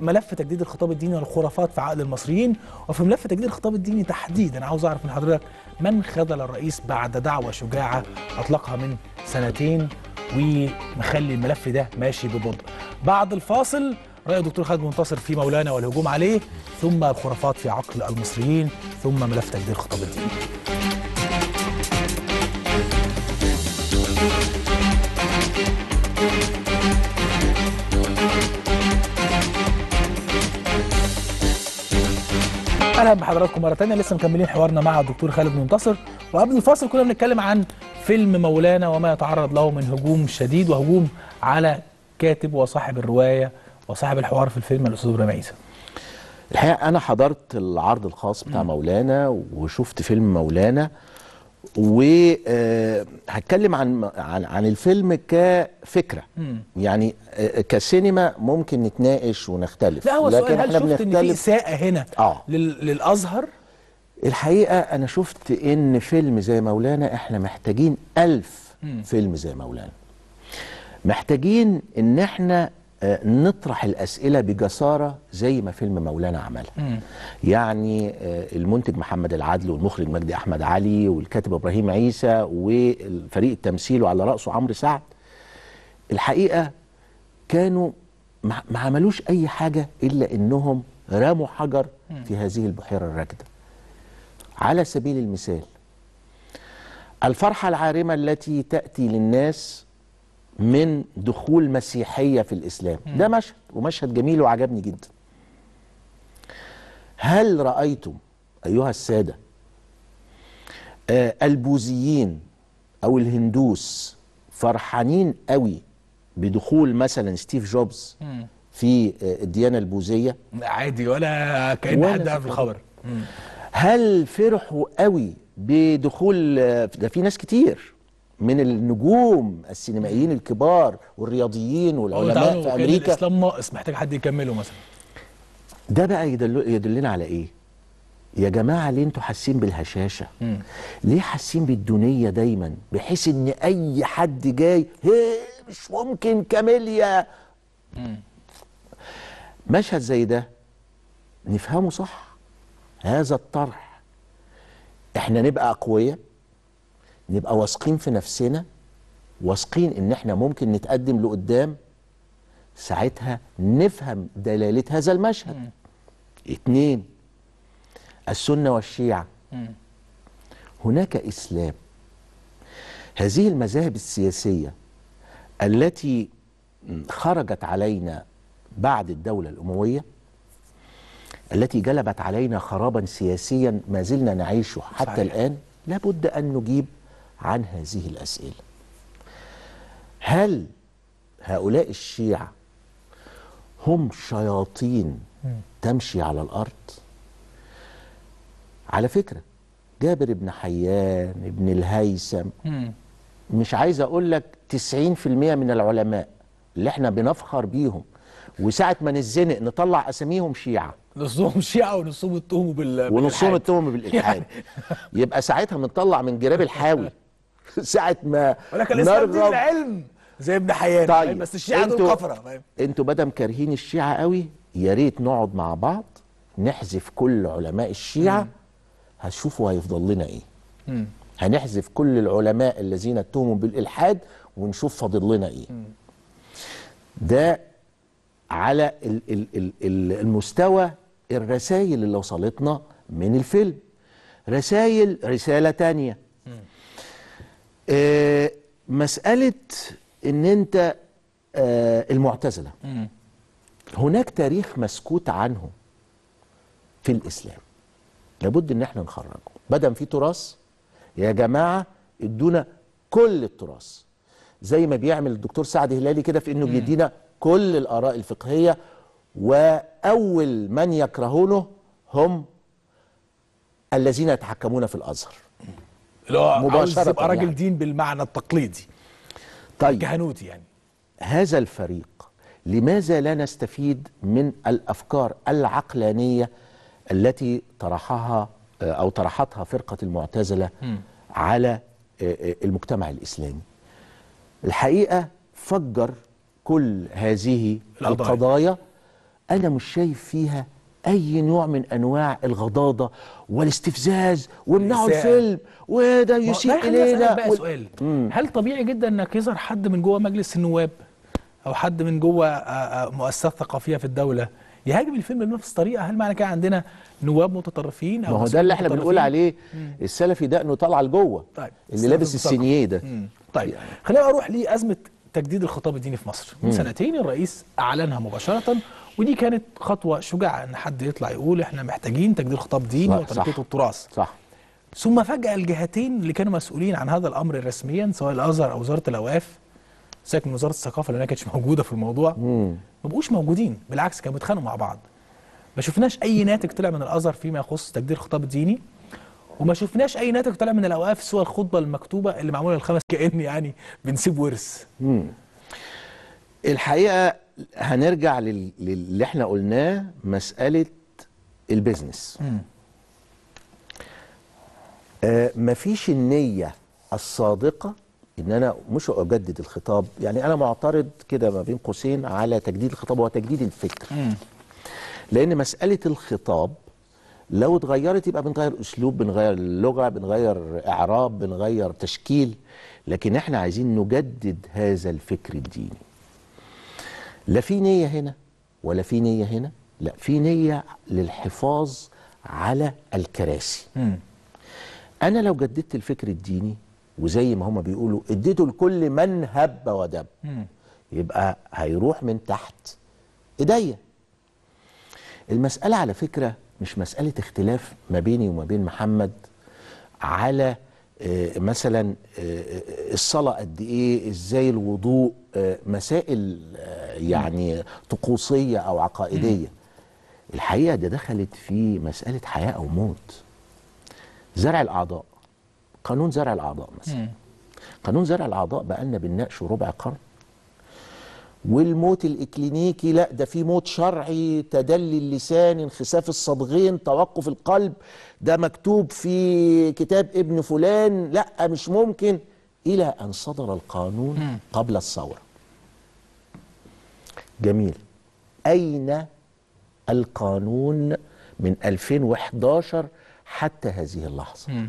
ملف تجديد الخطاب الديني والخرافات في عقل المصريين وفي ملف تجديد الخطاب الديني تحديدا عاوز اعرف من حضرتك من خذل الرئيس بعد دعوه شجاعه اطلقها من سنتين ومخلي الملف ده ماشي ببطء بعد الفاصل رأي الدكتور خالد منتصر في مولانا والهجوم عليه ثم الخرافات في عقل المصريين ثم ملف تجديد الخطاب الديني اهلا بحضراتكم مره ثانيه لسه مكملين حوارنا مع الدكتور خالد منتصر وقبل الفاصل كنا بنتكلم عن فيلم مولانا وما يتعرض له من هجوم شديد وهجوم على كاتب وصاحب الروايه وصاحب الحوار في الفيلم الاستاذ ابراهيم عيسى الحقيقه انا حضرت العرض الخاص بتاع مولانا وشفت فيلم مولانا وهتكلم آه، عن عن عن الفيلم كفكره يعني آه، كسينما ممكن نتناقش ونختلف لا هو لكن سؤال هل شفت ان في اساءه هنا آه. للازهر الحقيقه انا شفت ان فيلم زي مولانا احنا محتاجين ألف مم. فيلم زي مولانا محتاجين ان احنا آه، نطرح الأسئلة بجسارة زي ما فيلم مولانا عملها يعني آه، المنتج محمد العدل والمخرج مجدي أحمد علي والكاتب إبراهيم عيسى وفريق التمثيل وعلى رأسه عمرو سعد الحقيقة كانوا ما عملوش أي حاجة إلا إنهم رموا حجر في هذه البحيرة الراكدة على سبيل المثال الفرحة العارمة التي تأتي للناس من دخول مسيحية في الإسلام ده مشهد ومشهد جميل وعجبني جدا هل رأيتم أيها السادة آه البوذيين أو الهندوس فرحانين قوي بدخول مثلا ستيف جوبز في آه، الديانة البوذية عادي ولا كأن حد في الخبر هل فرحوا قوي بدخول آه، ده في ناس كتير من النجوم السينمائيين الكبار والرياضيين والعلماء في امريكا الاسلام ناقص محتاج حد يكمله مثلا ده بقى يدل يدلنا على ايه يا جماعه ليه انتوا حاسين بالهشاشه مم. ليه حاسين بالدونيه دايما بحيث ان اي حد جاي هي مش ممكن كاميليا مشهد زي ده نفهمه صح هذا الطرح احنا نبقى اقوياء نبقى واثقين في نفسنا واثقين ان احنا ممكن نتقدم لقدام ساعتها نفهم دلاله هذا المشهد م. اتنين السنه والشيعه م. هناك اسلام هذه المذاهب السياسيه التي خرجت علينا بعد الدوله الامويه التي جلبت علينا خرابا سياسيا ما زلنا نعيشه حتى صحيح. الان لابد ان نجيب عن هذه الأسئلة هل هؤلاء الشيعة هم شياطين تمشي على الأرض على فكرة جابر بن حيان ابن الهيثم مش عايز أقول لك 90% من العلماء اللي احنا بنفخر بيهم وساعة ما نتزنق نطلع أساميهم شيعة نصهم شيعة ونصهم التهم بال ونصهم التهم بالإلحاد يبقى ساعتها بنطلع من جراب الحاوي ساعه ما ولكن الاسلام دين العلم زي ابن حيان طيب. يعني بس الشيعه دول كفره انتوا بدل كارهين الشيعه قوي يا ريت نقعد مع بعض نحذف كل علماء الشيعه مم. هشوفوا هيفضل لنا ايه مم. هنحذف كل العلماء الذين اتهموا بالالحاد ونشوف فاضل لنا ايه ده على ال ال ال المستوى الرسائل اللي وصلتنا من الفيلم رسائل رساله تانيه آه، مساله ان انت آه المعتزله هناك تاريخ مسكوت عنه في الاسلام لابد ان احنا نخرجه بدل في تراث يا جماعه ادونا كل التراث زي ما بيعمل الدكتور سعد هلالي كده في انه مم. بيدينا كل الاراء الفقهيه واول من يكرهونه هم الذين يتحكمون في الازهر اللي هو مباشرة يبقى يعني. راجل دين بالمعنى التقليدي طيب كهنوتي يعني هذا الفريق لماذا لا نستفيد من الأفكار العقلانية التي طرحها آه، أو طرحتها فرقة المعتزلة م. على آه، آه، المجتمع الإسلامي الحقيقة فجر كل هذه القضايا أنا مش شايف فيها اي نوع من انواع الغضاضه والاستفزاز وامنعوا الفيلم وده يسيء الينا بقى سؤال هل طبيعي جدا انك يظهر حد من جوه مجلس النواب او حد من جوه آه، آه، مؤسسات ثقافيه في الدوله يهاجم الفيلم بنفس الطريقه هل معنى كده عندنا نواب متطرفين او ما هو ده اللي احنا بنقول عليه مم. السلفي دقنه طالعه لجوه طيب اللي لابس السينيه ده مم. طيب خلينا اروح لازمه تجديد الخطاب الديني في مصر من سنتين الرئيس اعلنها مباشره ودي كانت خطوه شجاعه ان حد يطلع يقول احنا محتاجين تجديد خطاب ديني وتنقية التراث صح ثم فجاه الجهتين اللي كانوا مسؤولين عن هذا الامر رسميا سواء الازهر او وزاره الاوقاف سيبك من وزاره الثقافه ما كانتش موجوده في الموضوع ما بقوش موجودين بالعكس كانوا بيتخانقوا مع بعض ما شفناش اي ناتج طلع من الازهر فيما يخص تجديد الخطاب الديني وما شفناش اي ناتج طلع من الاوقاف سوى الخطبه المكتوبه اللي معموله الخمس كان يعني بنسيب ورث الحقيقه هنرجع لل... للي احنا قلناه مساله البيزنس آه مفيش النيه الصادقه ان انا مش اجدد الخطاب يعني انا معترض كده ما بين قوسين على تجديد الخطاب وتجديد الفكر مم. لان مساله الخطاب لو اتغيرت يبقى بنغير اسلوب بنغير اللغه بنغير اعراب بنغير تشكيل لكن احنا عايزين نجدد هذا الفكر الديني لا في نية هنا ولا في نية هنا لا في نية للحفاظ على الكراسي م. أنا لو جددت الفكر الديني وزي ما هما بيقولوا اديته لكل من هب ودب م. يبقى هيروح من تحت ايديا المسألة على فكرة مش مسألة اختلاف ما بيني وما بين محمد على آه، مثلا آه، آه، الصلاة قد إيه إزاي الوضوء مسائل يعني طقوسية أو عقائدية الحقيقة ده دخلت في مسألة حياة أو موت زرع الأعضاء قانون زرع الأعضاء مثلا قانون زرع الأعضاء بقالنا بنناقشه ربع قرن والموت الاكلينيكي لا ده في موت شرعي تدلي اللسان انخساف الصدغين توقف القلب ده مكتوب في كتاب ابن فلان لا مش ممكن الى ان صدر القانون قبل الثوره جميل اين القانون من 2011 حتى هذه اللحظه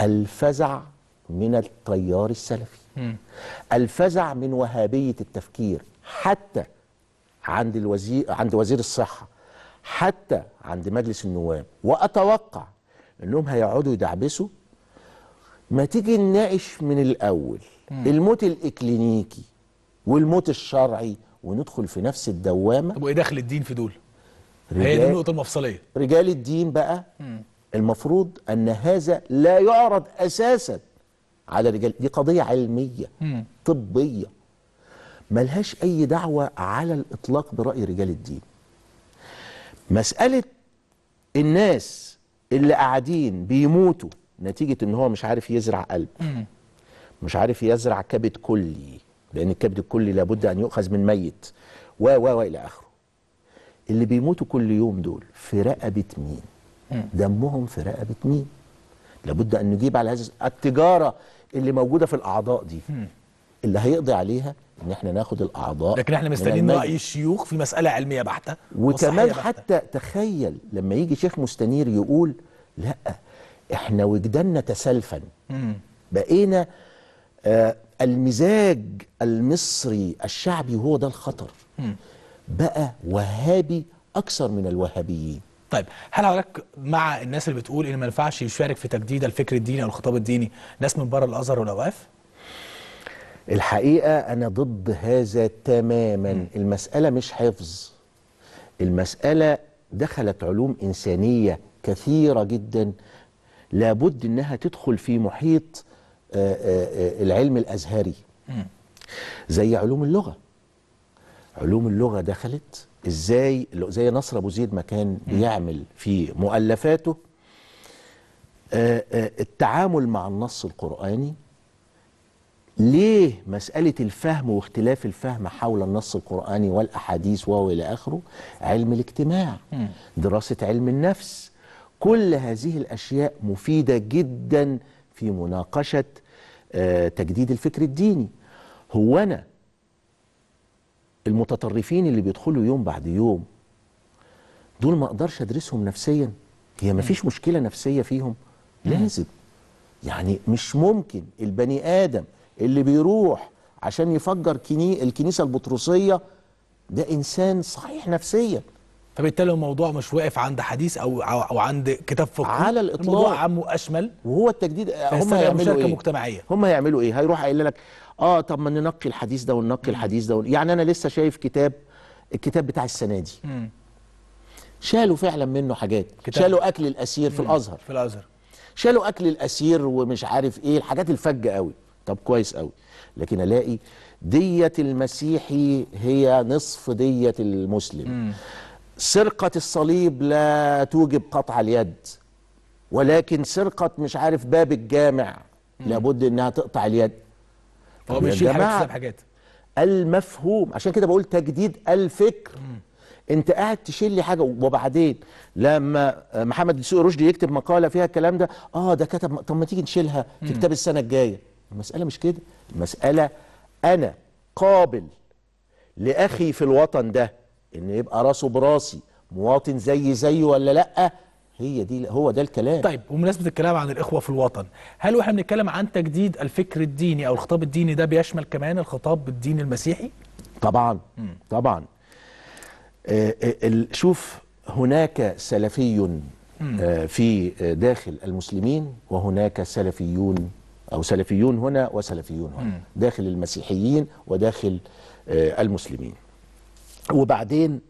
الفزع من التيار السلفي الفزع من وهابية التفكير حتى عند الوزير عند وزير الصحة حتى عند مجلس النواب وأتوقع أنهم هيقعدوا يدعبسوا ما تيجي نناقش من الأول مم. الموت الإكلينيكي والموت الشرعي وندخل في نفس الدوامة طب وإيه دخل الدين في دول؟ هي دي النقطة المفصلية رجال الدين بقى مم. المفروض أن هذا لا يعرض أساساً على رجال دي قضية علمية مم. طبية ملهاش أي دعوة على الإطلاق برأي رجال الدين مسألة الناس اللي قاعدين بيموتوا نتيجة إن هو مش عارف يزرع قلب مم. مش عارف يزرع كبد كلي لأن الكبد الكلي لابد أن يؤخذ من ميت و و و الى آخره اللي بيموتوا كل يوم دول في رقبة مين؟ مم. دمهم في رقبة مين؟ لابد أن نجيب على هذا التجارة اللي موجوده في الاعضاء دي اللي هيقضي عليها ان احنا ناخد الاعضاء لكن احنا مستنيين راي الشيوخ في مساله علميه بحته وكمان حتى تخيل لما يجي شيخ مستنير يقول لا احنا وجداننا تسلفا بقينا آه المزاج المصري الشعبي هو ده الخطر بقى وهابي اكثر من الوهابيين طيب هل حضرتك مع الناس اللي بتقول ان ما ينفعش يشارك في تجديد الفكر الديني او الخطاب الديني ناس من بره الازهر والاوقاف؟ الحقيقه انا ضد هذا تماما م. المساله مش حفظ المساله دخلت علوم انسانيه كثيره جدا لابد انها تدخل في محيط آه، آه، آه، العلم الازهري زي علوم اللغه علوم اللغه دخلت ازاي زي نصر ابو زيد ما كان بيعمل في مؤلفاته آه، آه، التعامل مع النص القراني ليه مسألة الفهم واختلاف الفهم حول النص القرآني والأحاديث وهو إلى آخره علم الاجتماع دراسة علم النفس كل هذه الأشياء مفيدة جدا في مناقشة آه، تجديد الفكر الديني هو أنا المتطرفين اللي بيدخلوا يوم بعد يوم دول ما اقدرش ادرسهم نفسيا هي ما فيش مشكله نفسيه فيهم لازم يعني مش ممكن البني ادم اللي بيروح عشان يفجر كني الكنيسه البطرسيه ده انسان صحيح نفسيا فبالتالي الموضوع مش واقف عند حديث او او عند كتاب فقهي على الاطلاق الموضوع عام واشمل وهو التجديد هم هيعملوا ايه مجتمعيه هم هيعملوا ايه هيروح قايل لك اه طب ما ننقي الحديث ده وننقي الحديث ده يعني انا لسه شايف كتاب الكتاب بتاع السنه دي شالوا فعلا منه حاجات كتاب. شالوا اكل الاسير في الازهر في الازهر شالوا اكل الاسير ومش عارف ايه الحاجات الفجه قوي طب كويس قوي لكن الاقي ديه المسيحي هي نصف ديه المسلم مم. سرقة الصليب لا توجب قطع اليد ولكن سرقة مش عارف باب الجامع لابد انها تقطع اليد هو مش حاجات حاجات المفهوم عشان كده بقول تجديد الفكر انت قاعد تشيل لي حاجه وبعدين لما محمد السوق رشدي يكتب مقاله فيها الكلام ده اه ده كتب طب ما تيجي نشيلها في كتاب السنه الجايه المساله مش كده المساله انا قابل لاخي في الوطن ده ان يبقى راسه براسي مواطن زي زيه ولا لا هي دي هو ده الكلام طيب ومناسبه الكلام عن الاخوه في الوطن هل واحنا بنتكلم عن تجديد الفكر الديني او الخطاب الديني ده بيشمل كمان الخطاب الديني المسيحي طبعا م. طبعا آه، آه، شوف هناك سلفي آه، في داخل المسلمين وهناك سلفيون او سلفيون هنا وسلفيون هنا داخل المسيحيين وداخل المسلمين وبعدين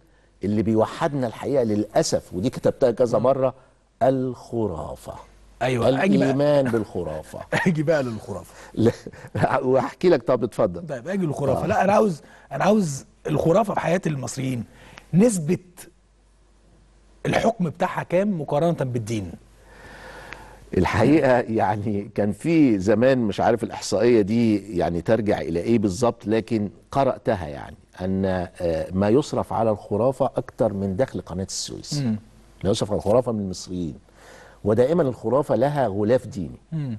اللي بيوحدنا الحقيقه للاسف ودي كتبتها كذا مره الخرافه ايوه الايمان أجي بالخرافه اجي بقى للخرافه واحكي لك طب اتفضل طيب اجي للخرافه آه. لا انا عاوز انا عاوز الخرافه في حياه المصريين نسبه الحكم بتاعها كام مقارنه بالدين الحقيقه يعني كان في زمان مش عارف الاحصائيه دي يعني ترجع الى ايه بالظبط لكن قراتها يعني ان آه، ما يصرف على الخرافه اكثر من دخل قناه السويس مم. لا يصرف على الخرافه من المصريين ودائما الخرافه لها غلاف ديني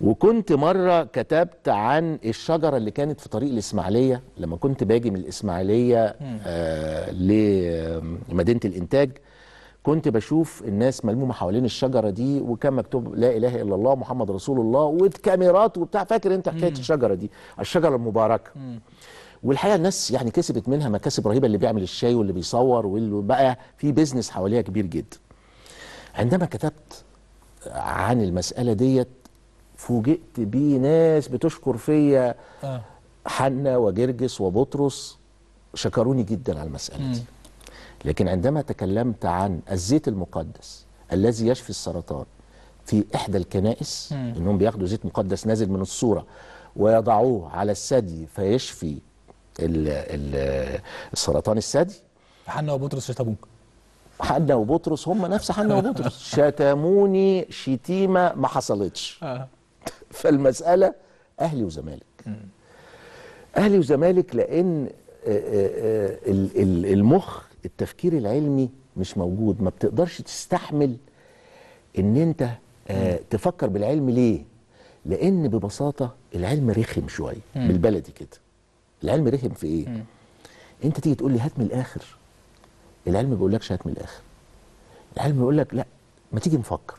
وكنت مره كتبت عن الشجره اللي كانت في طريق الاسماعيليه لما كنت باجي من الاسماعيليه آه لمدينه آه، الانتاج كنت بشوف الناس ملمومه حوالين الشجره دي وكان مكتوب لا اله الا الله محمد رسول الله والكاميرات وبتاع فاكر انت حكايه الشجره دي الشجره المباركه مم. والحقيقه الناس يعني كسبت منها مكاسب رهيبه اللي بيعمل الشاي واللي بيصور واللي بقى في بيزنس حواليها كبير جدا عندما كتبت عن المساله ديت فوجئت بيه ناس بتشكر فيا آه. حنا وجرجس وبطرس شكروني جدا على المساله دي لكن عندما تكلمت عن الزيت المقدس الذي يشفي السرطان في احدى الكنائس انهم بياخدوا زيت مقدس نازل من الصوره ويضعوه على الثدي فيشفي السرطان الثدي حنا وبطرس شتموك حنا وبطرس هم نفس حنا وبطرس شتموني شتيمه ما حصلتش آه. فالمساله اهلي وزمالك اهلي وزمالك لان آه، آه، المخ التفكير العلمي مش موجود ما بتقدرش تستحمل ان انت تفكر بالعلم ليه لان ببساطه العلم رخم شويه بالبلدي كده العلم رخم في ايه مم. انت تيجي تقول لي هات من الاخر العلم ما بيقولكش هات من الاخر العلم بيقول لك لا ما تيجي نفكر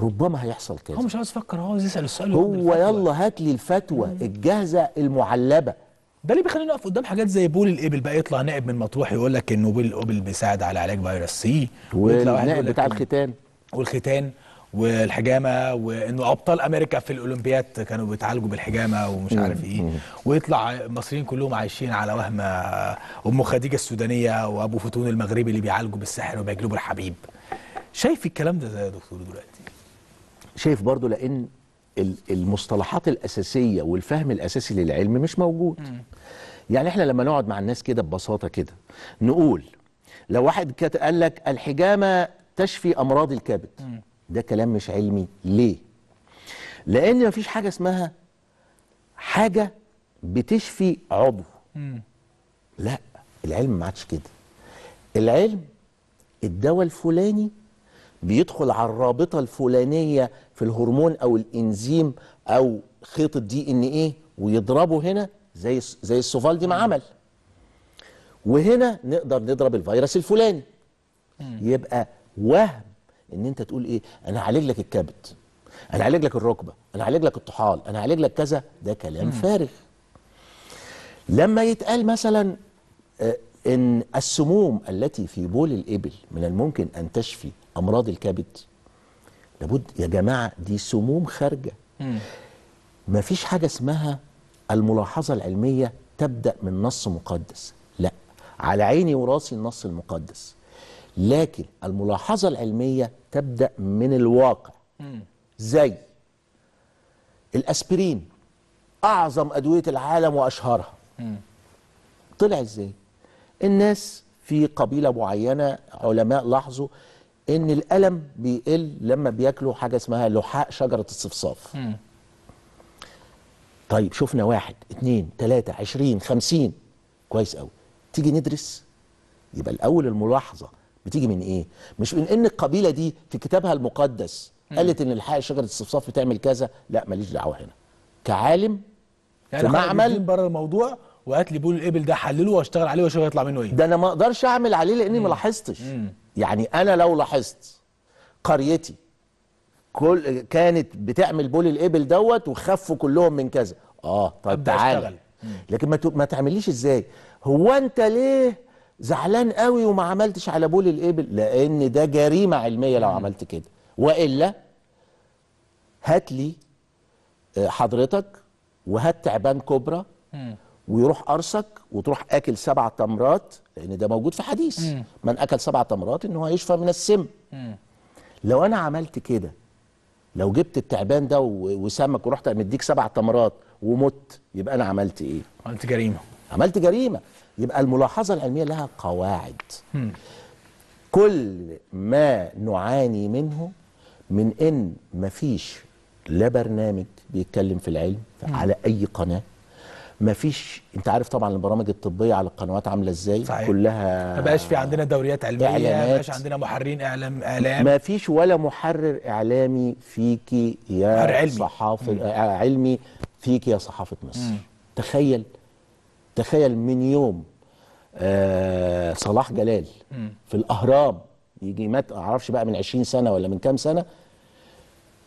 ربما هيحصل كذا هو مش عاوز يفكر هو عاوز يسال السؤال هو يلا هات لي الفتوى الجاهزه المعلبه ده اللي بيخلينا نقف قدام حاجات زي بول الابل بقى يطلع نائب من مطروح يقول لك انه بول الابل بيساعد على علاج فيروس سي والنائب بتاع الختان والختان والحجامه وانه ابطال امريكا في الاولمبياد كانوا بيتعالجوا بالحجامه ومش عارف ايه ويطلع المصريين كلهم عايشين على وهم ام خديجه السودانيه وابو فتون المغربي اللي بيعالجوا بالسحر وبيجلبوا الحبيب شايف الكلام ده يا دكتور دلوقتي شايف برضو لان المصطلحات الاساسيه والفهم الاساسي للعلم مش موجود يعني احنا لما نقعد مع الناس كده ببساطه كده نقول لو واحد قال لك الحجامه تشفي امراض الكبد ده كلام مش علمي ليه لان مفيش حاجه اسمها حاجه بتشفي عضو لا العلم ما عادش كده العلم الدواء الفلاني بيدخل على الرابطه الفلانيه في الهرمون او الانزيم او خيط الدي ان ايه ويضربه هنا زي زي دي ما عمل وهنا نقدر نضرب الفيروس الفلاني يبقى وهم ان انت تقول ايه انا هعالج لك الكبد انا هعالج لك الركبه انا هعالج لك الطحال انا هعالج لك كذا ده كلام فارغ لما يتقال مثلا آه، ان السموم التي في بول الابل من الممكن ان تشفي امراض الكبد لابد يا جماعه دي سموم خارجه ما فيش حاجه اسمها الملاحظه العلميه تبدا من نص مقدس لا على عيني وراسي النص المقدس لكن الملاحظة العلمية تبدأ من الواقع زي الأسبرين أعظم أدوية العالم وأشهرها طلع إزاي الناس في قبيلة معينة علماء لاحظوا ان الالم بيقل لما بياكلوا حاجه اسمها لحاء شجره الصفصاف طيب شفنا واحد اتنين تلاته عشرين خمسين كويس قوي تيجي ندرس يبقى الاول الملاحظه بتيجي من ايه مش من ان القبيله دي في كتابها المقدس قالت ان الحق شجره الصفصاف بتعمل كذا لا ماليش دعوه هنا كعالم يعني في معمل بره الموضوع وقالت لي بول الابل ده حلله واشتغل عليه واشوف هيطلع منه ايه ده انا ما اقدرش اعمل عليه لاني ما لاحظتش يعني انا لو لاحظت قريتي كل كانت بتعمل بول الابل دوت وخفوا كلهم من كذا اه طب تعالى لكن ما ما تعمليش ازاي هو انت ليه زعلان قوي وما عملتش على بول الابل لان ده جريمه علميه لو عملت كده والا هات لي آه، حضرتك وهات تعبان كبرى ويروح قرصك وتروح اكل سبع تمرات لان ده موجود في حديث من اكل سبع تمرات ان هو هيشفى من السم لو انا عملت كده لو جبت التعبان ده وسمك ورحت مديك سبع تمرات ومت يبقى انا عملت ايه عملت جريمه عملت جريمه يبقى الملاحظة العلمية لها قواعد كل ما نعاني منه من ان مفيش لا برنامج بيتكلم في العلم على اي قناه مفيش انت عارف طبعا البرامج الطبيه على القنوات عامله ازاي صحيح. كلها ما بقاش في عندنا دوريات علميه ما بقاش عندنا محررين اعلام اعلام مفيش ولا محرر اعلامي فيكي يا صحافي آه، علمي فيكي يا صحافه مصر مم. تخيل تخيل من يوم آه صلاح جلال في الاهرام يجي مات اعرفش بقى من 20 سنه ولا من كام سنه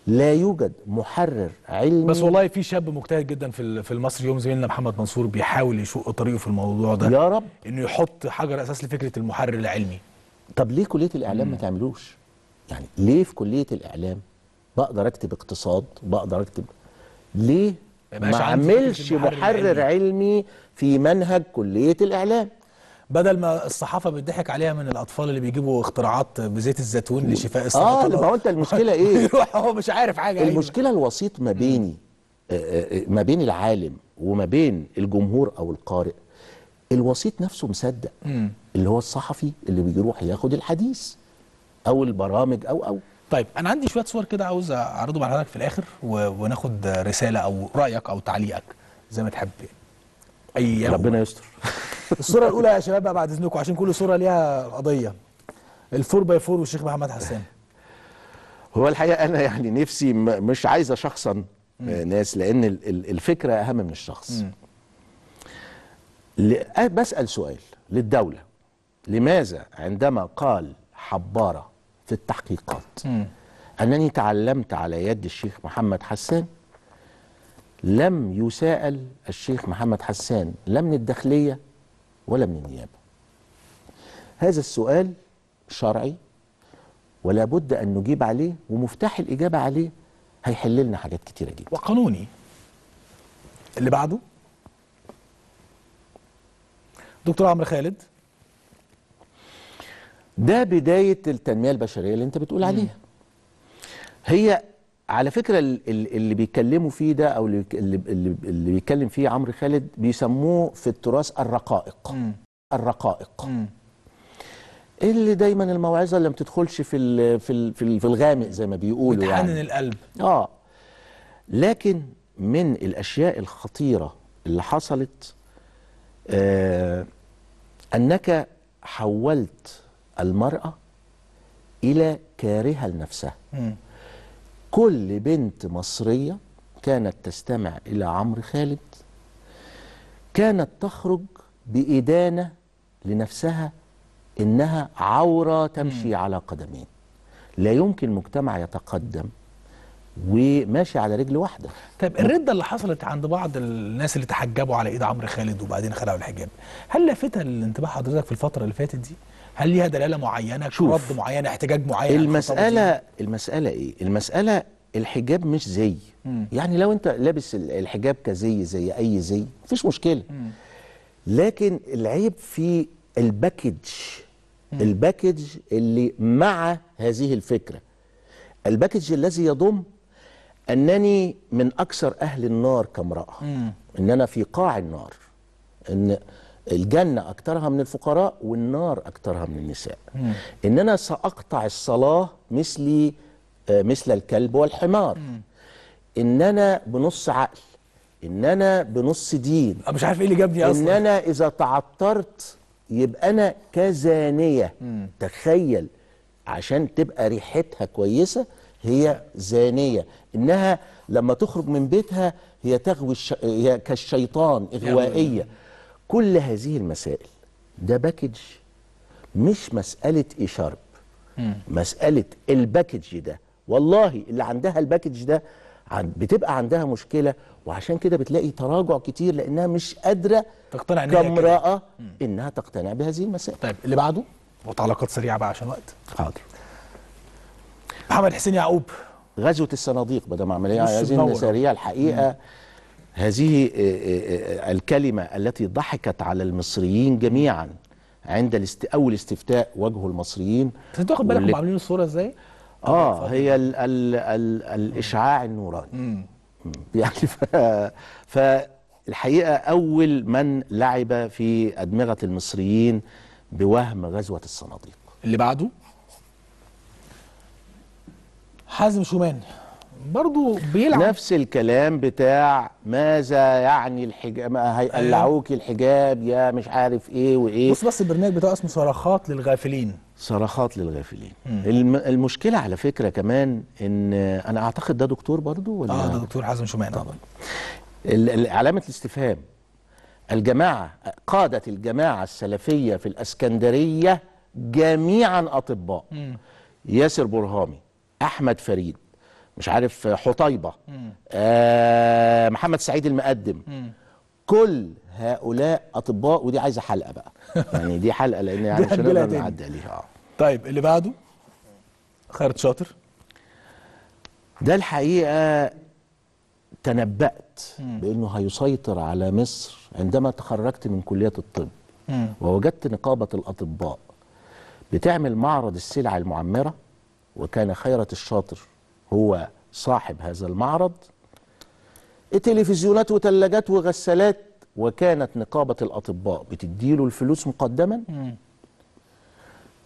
لا يوجد محرر علمي بس والله في شاب مجتهد جدا في في المصري يوم زميلنا محمد منصور بيحاول يشق طريقه في الموضوع ده يا رب انه يحط حجر اساس لفكره المحرر العلمي طب ليه كليه الاعلام مم. ما تعملوش يعني ليه في كليه الاعلام بقدر اكتب اقتصاد بقدر اكتب ليه ما عملش محرر علمي في منهج كليه الاعلام بدل ما الصحافه بتضحك عليها من الاطفال اللي بيجيبوا اختراعات بزيت الزيتون لشفاء آه، السرطان اه ما هو انت المشكله ايه هو مش عارف حاجه المشكله أيوة. الوسيط ما بيني آه، آه، ما بين العالم وما بين الجمهور او القارئ الوسيط نفسه مصدق اللي هو الصحفي اللي بيروح ياخد الحديث او البرامج او او طيب انا عندي شويه صور كده عاوز اعرضهم على حضرتك في الاخر و... وناخد رساله او رايك او تعليقك زي ما تحب اي ربنا يستر الصوره الاولى يا شباب بقى بعد اذنكم عشان كل صوره ليها قضيه الفور باي فور والشيخ محمد حسان هو الحقيقه انا يعني نفسي مش عايز شخصا ناس لان الفكره اهم من الشخص بسال سؤال للدوله لماذا عندما قال حباره في التحقيقات م. أنني تعلمت على يد الشيخ محمد حسان لم يساءل الشيخ محمد حسان لا من الداخلية ولا من النيابة هذا السؤال شرعي ولا بد أن نجيب عليه ومفتاح الإجابة عليه هيحل لنا حاجات كتيرة جدا وقانوني اللي بعده دكتور عمرو خالد ده بدايه التنميه البشريه اللي انت بتقول عليها هي على فكره اللي بيتكلموا فيه ده او اللي بيتكلم فيه عمرو خالد بيسموه في التراث الرقائق الرقائق اللي دايما الموعظه اللي ما بتدخلش في في في الغامق زي ما بيقولوا يعني القلب اه لكن من الاشياء الخطيره اللي حصلت آه انك حولت المرأة إلى كارهة لنفسها كل بنت مصرية كانت تستمع إلى عمرو خالد كانت تخرج بإدانة لنفسها إنها عورة تمشي على قدمين لا يمكن مجتمع يتقدم وماشي على رجل واحده طيب الرده اللي حصلت عند بعض الناس اللي تحجبوا على ايد عمرو خالد وبعدين خلعوا الحجاب هل لفتها الانتباه حضرتك في الفتره اللي فاتت دي هل ليها دلاله معينه شوف رد معين احتجاج معين المساله المساله ايه المساله الحجاب مش زي مم. يعني لو انت لابس الحجاب كزي زي اي زي مفيش مشكله مم. لكن العيب في الباكج الباكج اللي مع هذه الفكره الباكج الذي يضم انني من اكثر اهل النار كامراه ان انا في قاع النار ان الجنة أكترها من الفقراء والنار أكترها من النساء إن أنا سأقطع الصلاة مثلي آه، مثل الكلب والحمار إن أنا بنص عقل إن أنا بنص دين مش عارف إيه اللي جابني أصلا إن أنا إذا تعطرت يبقى أنا كزانية تخيل عشان تبقى ريحتها كويسة هي زانية إنها لما تخرج من بيتها هي تغوي الش... هي كالشيطان إغوائية كل هذه المسائل ده باكج مش مسألة اي شارب مسألة الباكج ده والله اللي عندها الباكج ده بتبقى عندها مشكلة وعشان كده بتلاقي تراجع كتير لأنها مش قادرة تقتنع كامرأة إنها تقتنع بهذه المسائل طيب اللي بعده وتعليقات سريعة بقى عشان وقت حاضر محمد حسين يعقوب غزوة الصناديق بدل ما عملية عايزين سريع الحقيقة مم. هذه آه، آه، آه، الكلمة التي ضحكت على المصريين جميعا عند الاست... أول استفتاء وجه المصريين تاخد بالك هم عاملين الصورة ازاي؟ اه هي الـ الـ الـ الإشعاع النوراني يعني ف... فالحقيقة أول من لعب في أدمغة المصريين بوهم غزوة الصناديق اللي بعده حازم شومان برضه بيلعب نفس الكلام بتاع ماذا يعني الحجاب أيوه. هيقلعوك الحجاب يا مش عارف ايه وايه بص بس البرنامج بتاعه اسمه صرخات للغافلين صرخات للغافلين الم المشكله على فكره كمان ان انا اعتقد ده دكتور برضه ولا اه ده دكتور حازم شمعان طبعا علامه الاستفهام الجماعه قاده الجماعه السلفيه في الاسكندريه جميعا اطباء مم. ياسر برهامي احمد فريد مش عارف حطيبه آه محمد سعيد المقدم كل هؤلاء اطباء ودي عايزه حلقه بقى يعني دي حلقه لان يعني مش هنقدر نعدي عليها آه. طيب اللي بعده خيرت شاطر ده الحقيقه تنبأت بأنه هيسيطر على مصر عندما تخرجت من كلية الطب ووجدت نقابة الأطباء بتعمل معرض السلع المعمرة وكان خيرة الشاطر هو صاحب هذا المعرض تلفزيونات وتلاجات وغسالات وكانت نقابة الأطباء بتديله الفلوس مقدما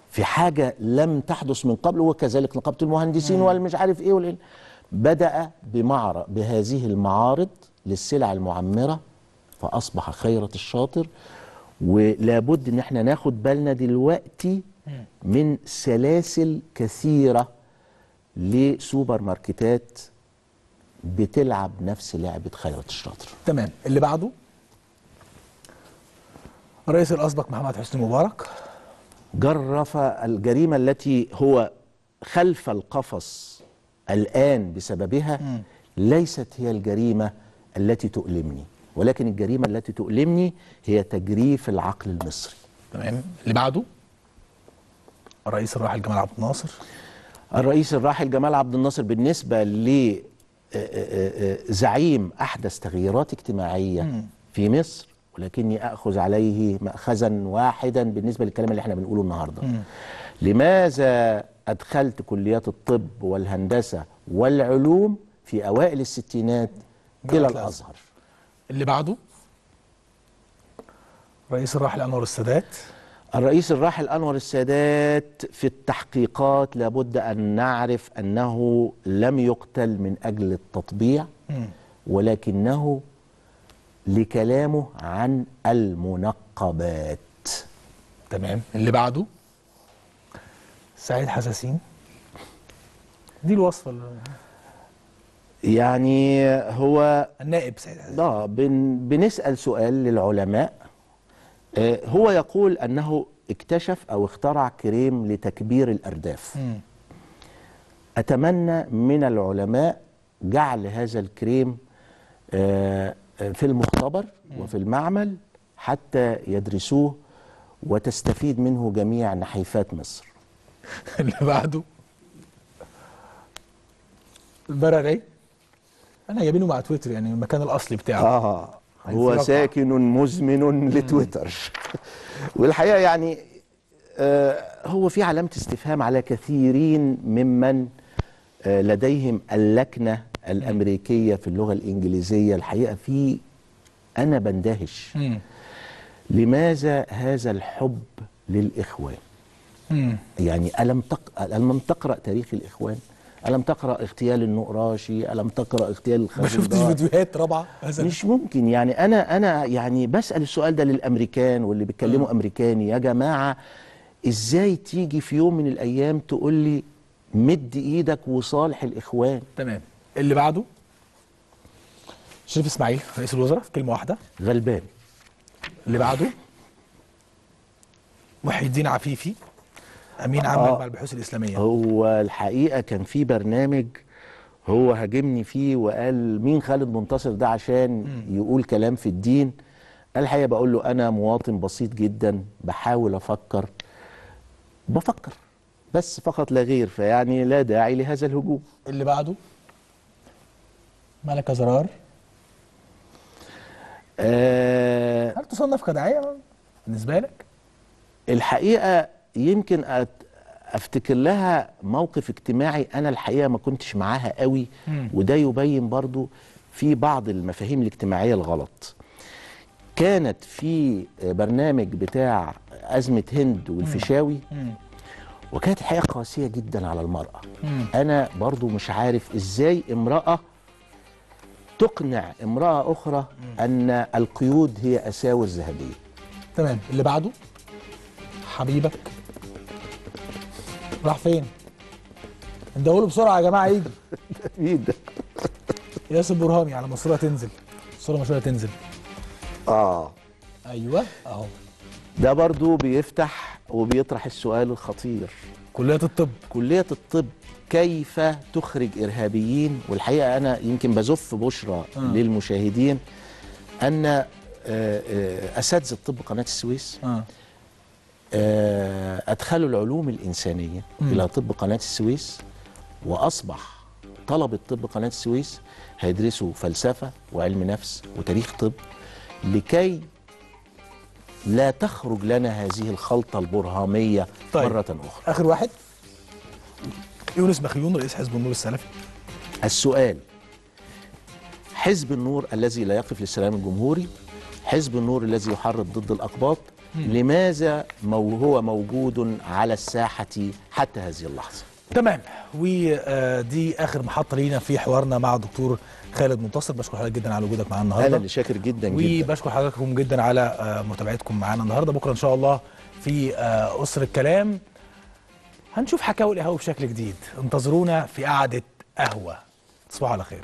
في حاجة لم تحدث من قبل وكذلك نقابة المهندسين والمش عارف إيه والإيه بدأ بمعرض بهذه المعارض للسلع المعمرة فأصبح خيرة الشاطر ولابد إن احنا ناخد بالنا دلوقتي من سلاسل كثيرة لسوبر ماركتات بتلعب نفس لعبه خيرت الشاطر تمام اللي بعده رئيس الاسبق محمد حسني مبارك جرف الجريمه التي هو خلف القفص الان بسببها م. ليست هي الجريمه التي تؤلمني ولكن الجريمه التي تؤلمني هي تجريف العقل المصري تمام اللي بعده الرئيس الراحل جمال عبد الناصر الرئيس الراحل جمال عبد الناصر بالنسبه لزعيم آه، آه، آه، احدث تغييرات اجتماعيه في مصر ولكني اخذ عليه ماخذا واحدا بالنسبه للكلام اللي احنا بنقوله النهارده لماذا ادخلت كليات الطب والهندسه والعلوم في اوائل الستينات الى الازهر اللي بعده رئيس الراحل انور السادات الرئيس الراحل أنور السادات في التحقيقات لابد أن نعرف أنه لم يقتل من أجل التطبيع ولكنه لكلامه عن المنقبات تمام اللي بعده سعيد حساسين دي الوصفة يعني هو النائب سعيد حساسين اه بنسأل سؤال للعلماء آه، هو يقول أنه اكتشف أو اخترع كريم لتكبير الأرداف م. أتمنى من العلماء جعل هذا الكريم آه، آه، في المختبر وفي المعمل حتى يدرسوه وتستفيد منه جميع نحيفات مصر اللي بعده البرغي انا جايبينه مع تويتر يعني المكان الاصلي بتاعه اه هو ساكن مزمن لتويتر والحقيقه يعني آه، هو في علامه استفهام على كثيرين ممن آه، لديهم اللكنه الامريكيه في اللغه الانجليزيه الحقيقه في انا بندهش لماذا هذا الحب للاخوان يعني الم تق... الم تقرا تاريخ الاخوان ألم تقرأ اغتيال النقراشي ألم تقرأ اغتيال الخزندار ما شفتش فيديوهات رابعة مش ممكن يعني أنا أنا يعني بسأل السؤال ده للأمريكان واللي بيتكلموا آه. أمريكاني يا جماعة إزاي تيجي في يوم من الأيام تقول لي مد إيدك وصالح الإخوان تمام اللي بعده شريف إسماعيل رئيس الوزراء في كلمة واحدة غلبان اللي بعده محي الدين عفيفي امين عام آه مع البحوث الاسلاميه هو الحقيقه كان في برنامج هو هاجمني فيه وقال مين خالد منتصر ده عشان يقول كلام في الدين الحقيقه بقول له انا مواطن بسيط جدا بحاول افكر بفكر بس فقط لا غير فيعني لا داعي لهذا الهجوم اللي بعده ملكه زرار آه هل تصنف كدعية بالنسبه لك الحقيقه يمكن افتكر لها موقف اجتماعي انا الحقيقه ما كنتش معاها قوي وده يبين برضو في بعض المفاهيم الاجتماعيه الغلط كانت في برنامج بتاع ازمه هند والفيشاوي وكانت الحقيقه قاسيه جدا على المراه انا برضو مش عارف ازاي امراه تقنع امراه اخرى ان القيود هي اساور ذهبيه تمام اللي بعده حبيبك راح فين؟ اندهوله بسرعه يا جماعه يجي مين ده؟ ياسر برهامي على الصورة تنزل مصيرها مشهورة تنزل اه ايوه اهو ده برضو بيفتح وبيطرح السؤال الخطير كلية الطب كلية الطب كيف تخرج إرهابيين والحقيقة أنا يمكن بزف بشرى آه. للمشاهدين أن آه، آه، أساتذة الطب قناة السويس آه. آه، أدخلوا العلوم الإنسانية م. إلى طب قناة السويس وأصبح طلبة طب قناة السويس هيدرسوا فلسفة وعلم نفس وتاريخ طب لكي لا تخرج لنا هذه الخلطة البرهامية طيب. مرة أخرى آخر واحد يونس بخيون رئيس حزب النور السلفي السؤال حزب النور الذي لا يقف للسلام الجمهوري حزب النور الذي يحارب ضد الأقباط لماذا هو موجود على الساحة حتى هذه اللحظة تمام ودي آه، اخر محطه لينا في حوارنا مع الدكتور خالد منتصر بشكر حضرتك جدا على وجودك معانا النهارده انا شاكر جدا جدا وبشكر حضراتكم جدا على آه، متابعتكم معانا النهارده بكره ان شاء الله في آه، اسر الكلام هنشوف حكاوي القهوه بشكل جديد انتظرونا في قعده قهوه تصبحوا على خير